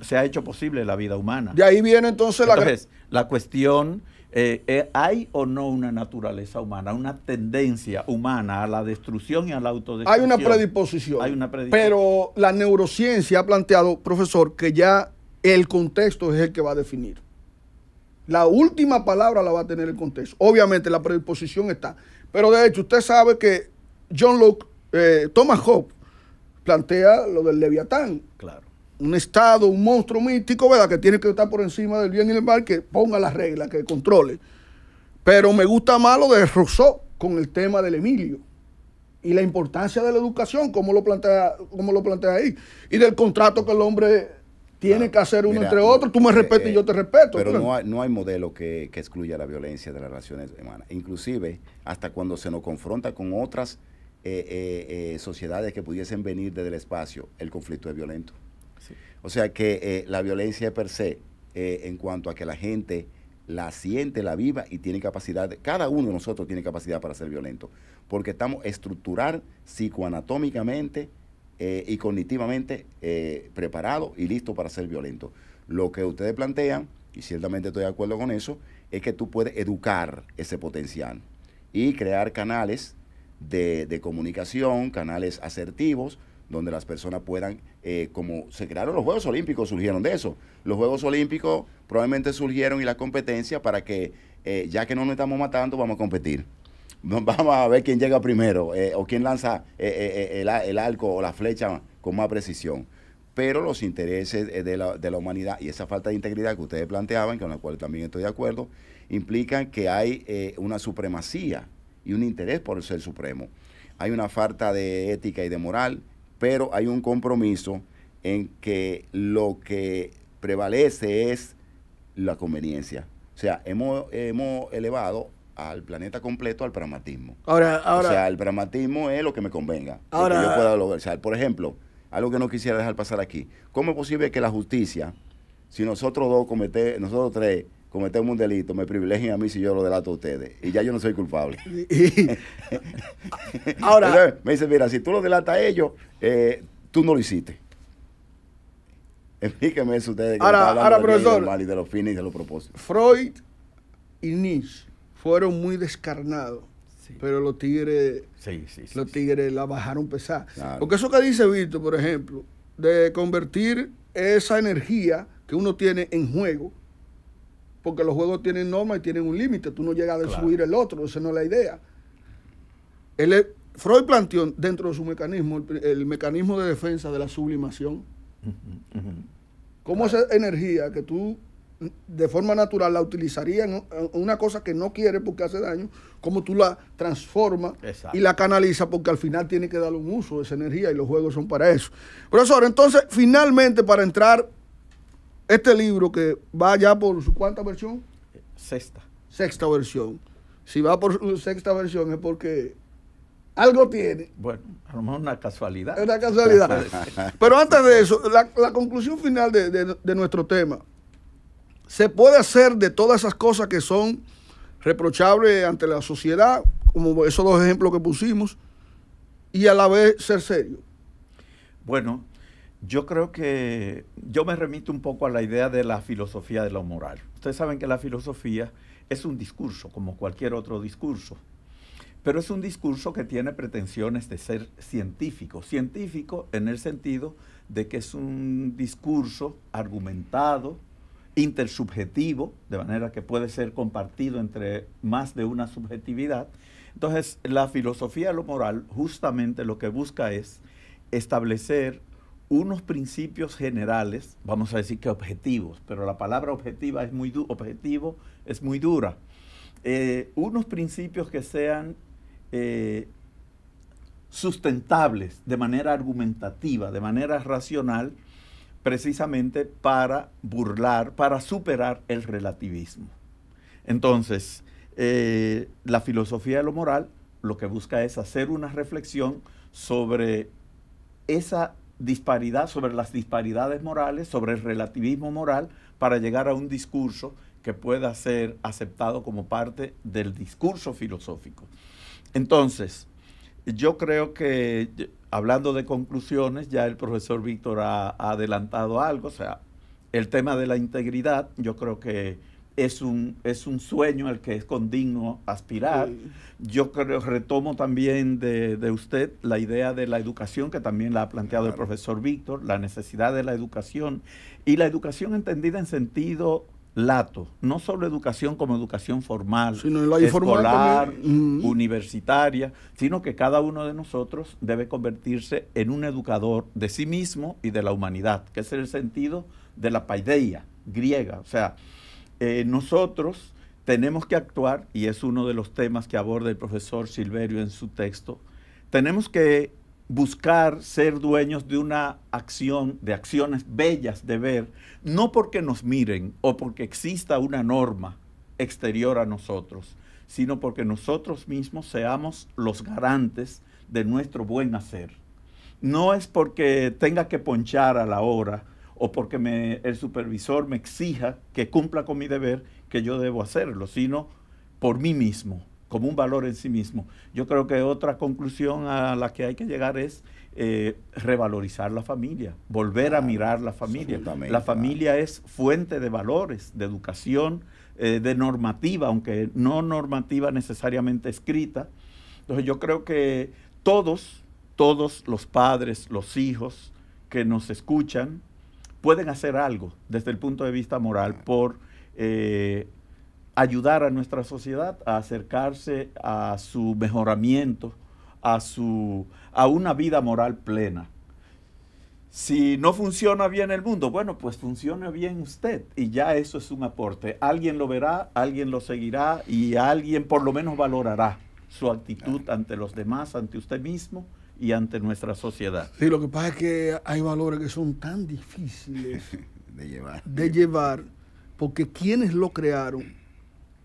se ha hecho posible la vida humana. De ahí viene entonces, entonces la cuestión eh, eh, ¿hay o no una naturaleza humana, una tendencia humana a la destrucción y a la autodestrucción? Hay una predisposición. Hay una Pero la neurociencia ha planteado, profesor, que ya el contexto es el que va a definir. La última palabra la va a tener el contexto. Obviamente la predisposición está. Pero de hecho, usted sabe que John Locke, eh, Thomas Hobbes, plantea lo del Leviatán. Claro un Estado, un monstruo místico, ¿verdad? Que tiene que estar por encima del bien y el mal, que ponga las reglas, que controle. Pero me gusta más lo de Rousseau con el tema del Emilio y la importancia de la educación, como lo plantea, como lo plantea ahí, y del contrato que el hombre tiene ah, que hacer uno entre otros. Tú me eh, respetas y eh, yo te respeto. Pero no hay, no hay, modelo que, excluya la violencia de las relaciones humanas. Inclusive, hasta cuando se nos confronta con otras eh, sociedades que pudiesen venir desde el espacio, el conflicto es violento. O sea que eh, la violencia per se, eh, en cuanto a que la gente la siente, la viva y tiene capacidad, cada uno de nosotros tiene capacidad para ser violento, porque estamos estructurar psicoanatómicamente eh, y cognitivamente preparados y listos para ser violentos. Lo que ustedes plantean, y ciertamente estoy de acuerdo con eso, es que tú puedes educar ese potencial y crear canales de, de comunicación, canales asertivos, donde las personas puedan, eh, como se crearon los Juegos Olímpicos, surgieron de eso. Los Juegos Olímpicos probablemente surgieron y la competencia para que, eh, ya que no nos estamos matando, vamos a competir. Vamos a ver quién llega primero eh, o quién lanza el, el, arco o la flecha con más precisión. Pero los intereses de la, de la humanidad y esa falta de integridad que ustedes planteaban, con la cual también estoy de acuerdo, implican que hay una supremacía y un interés por ser supremo. Hay una falta de ética y de moral pero hay un compromiso en que lo que prevalece es la conveniencia. O sea, hemos, hemos elevado al planeta completo al pragmatismo. Ahora, ahora. O sea, el pragmatismo es lo que me convenga. Ahora. Que yo pueda lograr. por ejemplo, algo que no quisiera dejar pasar aquí. ¿Cómo es posible que la justicia, si nosotros dos cometemos, nosotros tres, cometemos un delito, me privilegien a mí si yo lo delato a ustedes. Y ya yo no soy culpable. Ahora. me dice, mira, si tú lo delatas a ellos, eh, tú no lo hiciste. Explíqueme eso ustedes. Que ahora, de profesor. y de los fines y de los propósitos. Freud y Nietzsche fueron muy descarnados. Pero los tigres, sí, sí, los tigres la bajaron pesada. Porque eso que dice Víctor, por ejemplo, de convertir esa energía que uno tiene en juego, porque los juegos tienen normas y tienen un límite. Tú no llegas a destruir el otro, esa no es la idea. Freud planteó dentro de su mecanismo el, mecanismo de defensa de la sublimación. ¿Cómo esa energía que tú de forma natural la utilizarías en una cosa que no quieres porque hace daño, cómo tú la transformas y la canalizas porque al final tiene que darle un uso a esa energía y los juegos son para eso. Profesor, entonces finalmente para entrar este libro que va ya por su cuánta versión? Sexta. Sexta versión. Si va por sexta versión es porque algo tiene. Bueno, a lo mejor una casualidad. una casualidad. Pero antes de eso, la, conclusión final de, de nuestro tema. Se puede hacer de todas esas cosas que son reprochables ante la sociedad, como esos dos ejemplos que pusimos, y a la vez ser serio. Bueno, yo creo que yo me remito un poco a la idea de la filosofía de lo moral. Ustedes saben que la filosofía es un discurso, como cualquier otro discurso, pero es un discurso que tiene pretensiones de ser científico. Científico en el sentido de que es un discurso argumentado, intersubjetivo, de manera que puede ser compartido entre más de una subjetividad. Entonces, la filosofía de lo moral justamente lo que busca es establecer unos principios generales, vamos a decir que objetivos, pero la palabra objetiva es muy objetivo es muy dura. Eh, unos principios que sean eh, sustentables de manera argumentativa, de manera racional, precisamente para burlar, para superar el relativismo. Entonces, eh, la filosofía de lo moral lo que busca es hacer una reflexión sobre esa disparidad, sobre las disparidades morales, sobre el relativismo moral, para llegar a un discurso que pueda ser aceptado como parte del discurso filosófico. Entonces, yo creo que, hablando de conclusiones, ya el profesor Víctor ha, ha adelantado algo, o sea, el tema de la integridad, yo creo que es un, es un sueño al que es condigno aspirar. Yo creo, retomo también de, usted la idea de la educación, que también la ha planteado el profesor Víctor, la necesidad de la educación y la educación entendida en sentido lato, no solo educación como educación formal, sino escolar, universitaria, sino que cada uno de nosotros debe convertirse en un educador de sí mismo y de la humanidad, que es el sentido de la paideia griega, o sea, eh, nosotros tenemos que actuar, y es uno de los temas que aborda el profesor Silverio en su texto, tenemos que buscar ser dueños de una acción, de acciones bellas de ver, no porque nos miren o porque exista una norma exterior a nosotros, sino porque nosotros mismos seamos los garantes de nuestro buen hacer. No es porque tenga que ponchar a la hora o porque el supervisor me exija que cumpla con mi deber, que yo debo hacerlo, sino por mí mismo, como un valor en sí mismo. Yo creo que otra conclusión a la que hay que llegar es eh, revalorizar la familia, volver a mirar la familia. La familia es fuente de valores, de educación, eh, de normativa, aunque no normativa necesariamente escrita. Entonces yo creo que todos, todos los padres, los hijos que nos escuchan, pueden hacer algo desde el punto de vista moral por eh, ayudar a nuestra sociedad a acercarse a su mejoramiento, a, su, a una vida moral plena. Si no funciona bien el mundo, bueno, pues funciona bien usted y ya eso es un aporte. Alguien lo verá, alguien lo seguirá y alguien por lo menos valorará su actitud ante los demás, ante usted mismo y ante nuestra sociedad. Sí, lo que pasa es que hay valores que son tan difíciles de llevar. De llevar, porque quienes lo crearon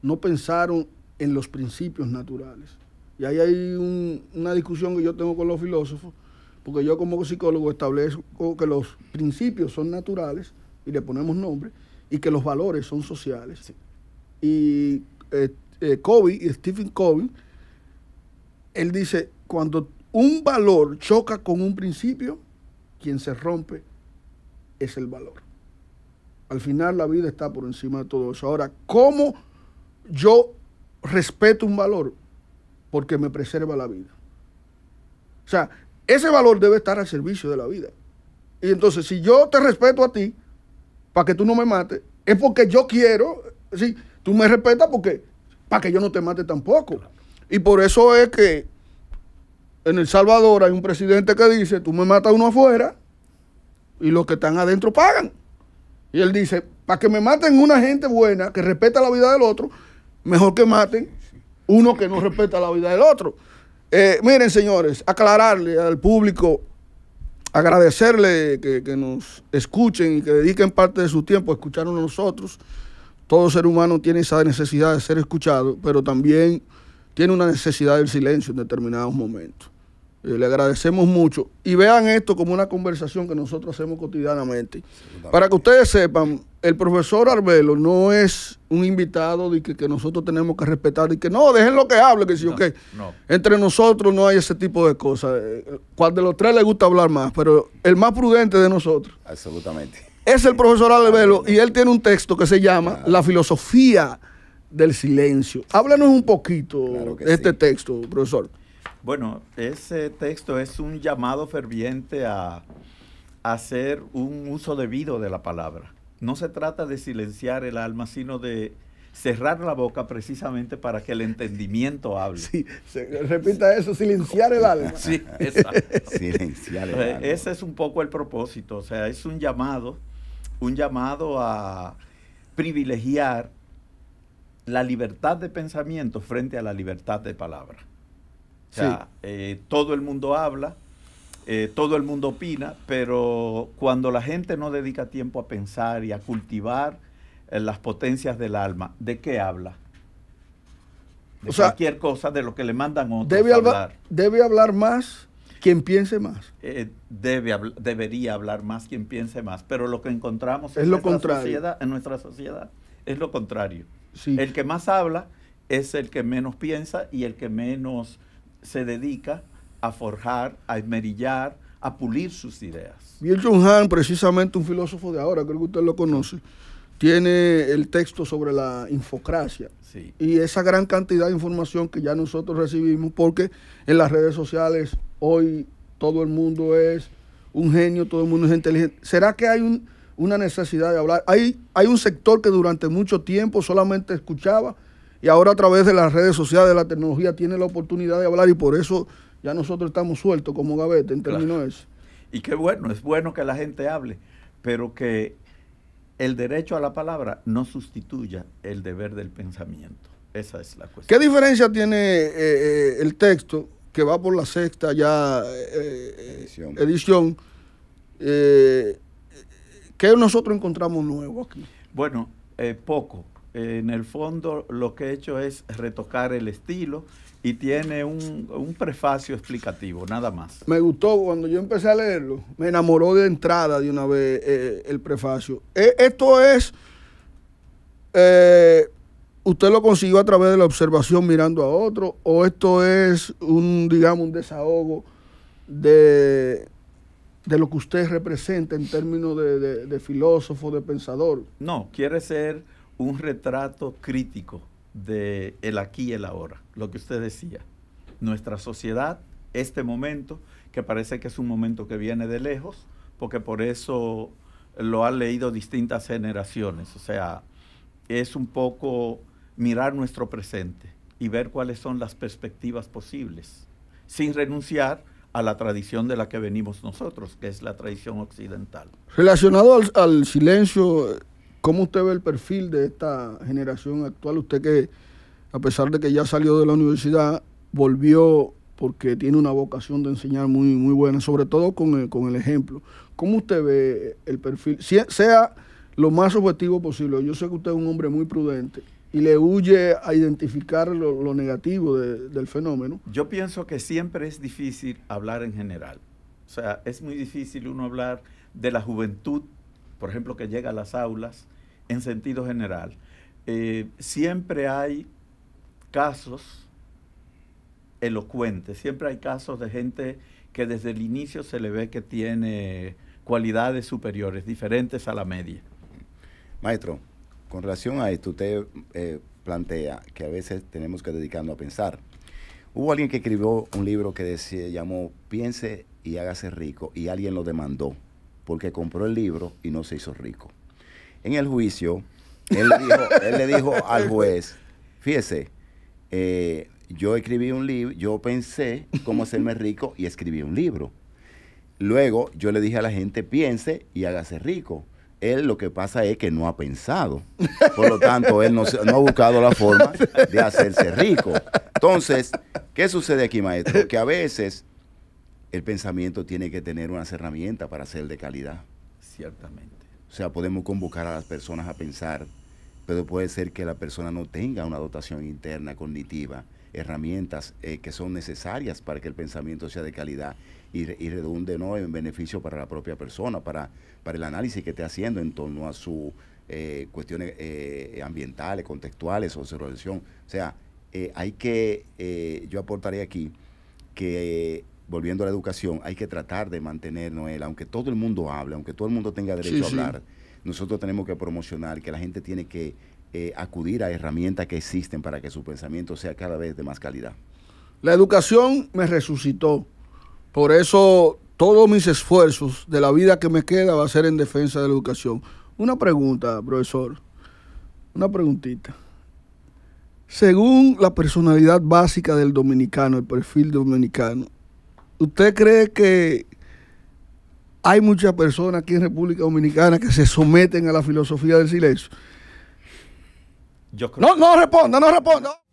no pensaron en los principios naturales. Y ahí hay una discusión que yo tengo con los filósofos, porque yo como psicólogo establezco que los principios son naturales y le ponemos nombre, y que los valores son sociales. Y eh, eh, Stephen kobe él dice, cuando un valor choca con un principio, quien se rompe es el valor. Al final la vida está por encima de todo eso. Ahora, ¿cómo yo respeto un valor? Porque me preserva la vida. O sea, ese valor debe estar al servicio de la vida. Y entonces, si yo te respeto a ti, para que tú no me mates, es porque yo quiero, tú me respetas porque, para que yo no te mate tampoco. Y por eso es que en El Salvador hay un presidente que dice, tú me matas uno afuera y los que están adentro pagan. Y él dice, para que me maten una gente buena que respeta la vida del otro, mejor que maten uno que no respeta la vida del otro. Eh, miren, señores, aclararle al público, agradecerle que, que, nos escuchen y que dediquen parte de su tiempo a escucharnos nosotros. Todo ser humano tiene esa necesidad de ser escuchado, pero también tiene una necesidad del silencio en determinados momentos. Eh, le agradecemos mucho. Y vean esto como una conversación que nosotros hacemos cotidianamente. Para que ustedes sepan, el profesor Arbelo no es un invitado que, nosotros tenemos que respetar y que no, dejen lo que hable, que sí, Entre nosotros no hay ese tipo de cosas. Eh, Cuál de los tres le gusta hablar más, pero el más prudente de nosotros. Absolutamente. Es el profesor Arbelo y él tiene un texto que se llama La filosofía del silencio. Háblanos un poquito de este texto, profesor. Bueno, ese texto es un llamado ferviente a, hacer un uso debido de la palabra. No se trata de silenciar el alma, sino de cerrar la boca precisamente para que el entendimiento hable. Sí, repita eso, silenciar el alma. Sí, exacto. silenciar el eh, alma. Ese es un poco el propósito, o sea, es un llamado, un llamado a privilegiar la libertad de pensamiento frente a la libertad de palabra sí. Eh, todo el mundo habla, eh, todo el mundo opina, pero cuando la gente no dedica tiempo a pensar y a cultivar eh, las potencias del alma, ¿de qué habla? cualquier cosa, de lo que le mandan otros debe hablar. Debe hablar más quien piense más. debe debería hablar más quien piense más, pero lo que encontramos es en, lo nuestra, Sociedad, en nuestra sociedad es lo contrario. El que más habla es el que menos piensa y el que menos se dedica a forjar, a esmerillar, a pulir sus ideas. Bill Junhan, precisamente un filósofo de ahora, creo que usted lo conoce, tiene el texto sobre la infocracia sí. y esa gran cantidad de información que ya nosotros recibimos porque en las redes sociales hoy todo el mundo es un genio, todo el mundo es inteligente. ¿Será que hay una necesidad de hablar? hay un sector que durante mucho tiempo solamente escuchaba y ahora a través de las redes sociales, de la tecnología, tiene la oportunidad de hablar y por eso ya nosotros estamos sueltos como gavete en términos de eso. Y qué bueno, es bueno que la gente hable, pero que el derecho a la palabra no sustituya el deber del pensamiento. Esa es la cuestión. ¿Qué diferencia tiene eh, eh, el texto que va por la sexta ya eh, edición, ¿qué nosotros encontramos nuevo aquí? Bueno, poco, en el fondo lo que he hecho es retocar el estilo y tiene un, prefacio explicativo, nada más. Me gustó cuando yo empecé a leerlo, me enamoró de entrada de una vez eh, el prefacio. Eh, esto es, eh, usted lo consiguió a través de la observación mirando a otro, o esto es un, digamos, un desahogo de lo que usted representa en términos de filósofo, de pensador. No, quiere ser un retrato crítico de el aquí y el ahora, lo que usted decía. Nuestra sociedad, este momento, que parece que es un momento que viene de lejos, porque por eso lo han leído distintas generaciones. O sea, es un poco mirar nuestro presente y ver cuáles son las perspectivas posibles, sin renunciar a la tradición de la que venimos nosotros, que es la tradición occidental. Relacionado al, al silencio ¿Cómo usted ve el perfil de esta generación actual? Usted que, a pesar de que ya salió de la universidad, volvió porque tiene una vocación de enseñar muy, muy buena, sobre todo con el, ejemplo. ¿Cómo usted ve el perfil? E, sea lo más objetivo posible. Yo sé que usted es un hombre muy prudente y le huye a identificar lo, negativo del fenómeno. Yo pienso que siempre es difícil hablar en general. O sea, es muy difícil uno hablar de la juventud, por ejemplo, que llega a las aulas en sentido general. Eh, siempre hay casos elocuentes, siempre hay casos de gente que desde el inicio se le ve que tiene cualidades superiores, diferentes a la media. Maestro, con relación a esto, usted eh, plantea que a veces tenemos que dedicarnos a pensar. Hubo alguien que escribió un libro que decía, llamó Piense y hágase rico, y alguien lo demandó, porque compró el libro y no se hizo rico. En el juicio, él, le dijo al juez, fíjese, eh, yo escribí un libro, yo pensé cómo hacerme rico y escribí un libro. Luego yo le dije a la gente, piense y hágase rico. Él lo que pasa es que no ha pensado. Por lo tanto, él no, no ha buscado la forma de hacerse rico. Entonces, ¿qué sucede aquí, maestro? Que a veces el pensamiento tiene que tener unas herramientas para ser de calidad. Ciertamente. O sea, podemos convocar a las personas a pensar, pero puede ser que la persona no tenga una dotación interna cognitiva, herramientas eh, que son necesarias para que el pensamiento sea de calidad y, y, redunde ¿no? en beneficio para la propia persona, para, para el análisis que esté haciendo en torno a sus eh, cuestiones eh, ambientales, contextuales, o observación. O sea, hay que, yo aportaré aquí que volviendo a la educación, hay que tratar de mantener, Noel, aunque todo el mundo hable, aunque todo el mundo tenga derecho a hablar, nosotros tenemos que promocionar que la gente tiene que eh, acudir a herramientas que existen para que su pensamiento sea cada vez de más calidad. La educación me resucitó. Por eso todos mis esfuerzos de la vida que me queda va a ser en defensa de la educación. Una pregunta, profesor. Una preguntita. Según la personalidad básica del dominicano, el perfil dominicano, ¿usted cree que hay muchas personas aquí en República Dominicana que se someten a la filosofía del silencio? no, no responda, no responda.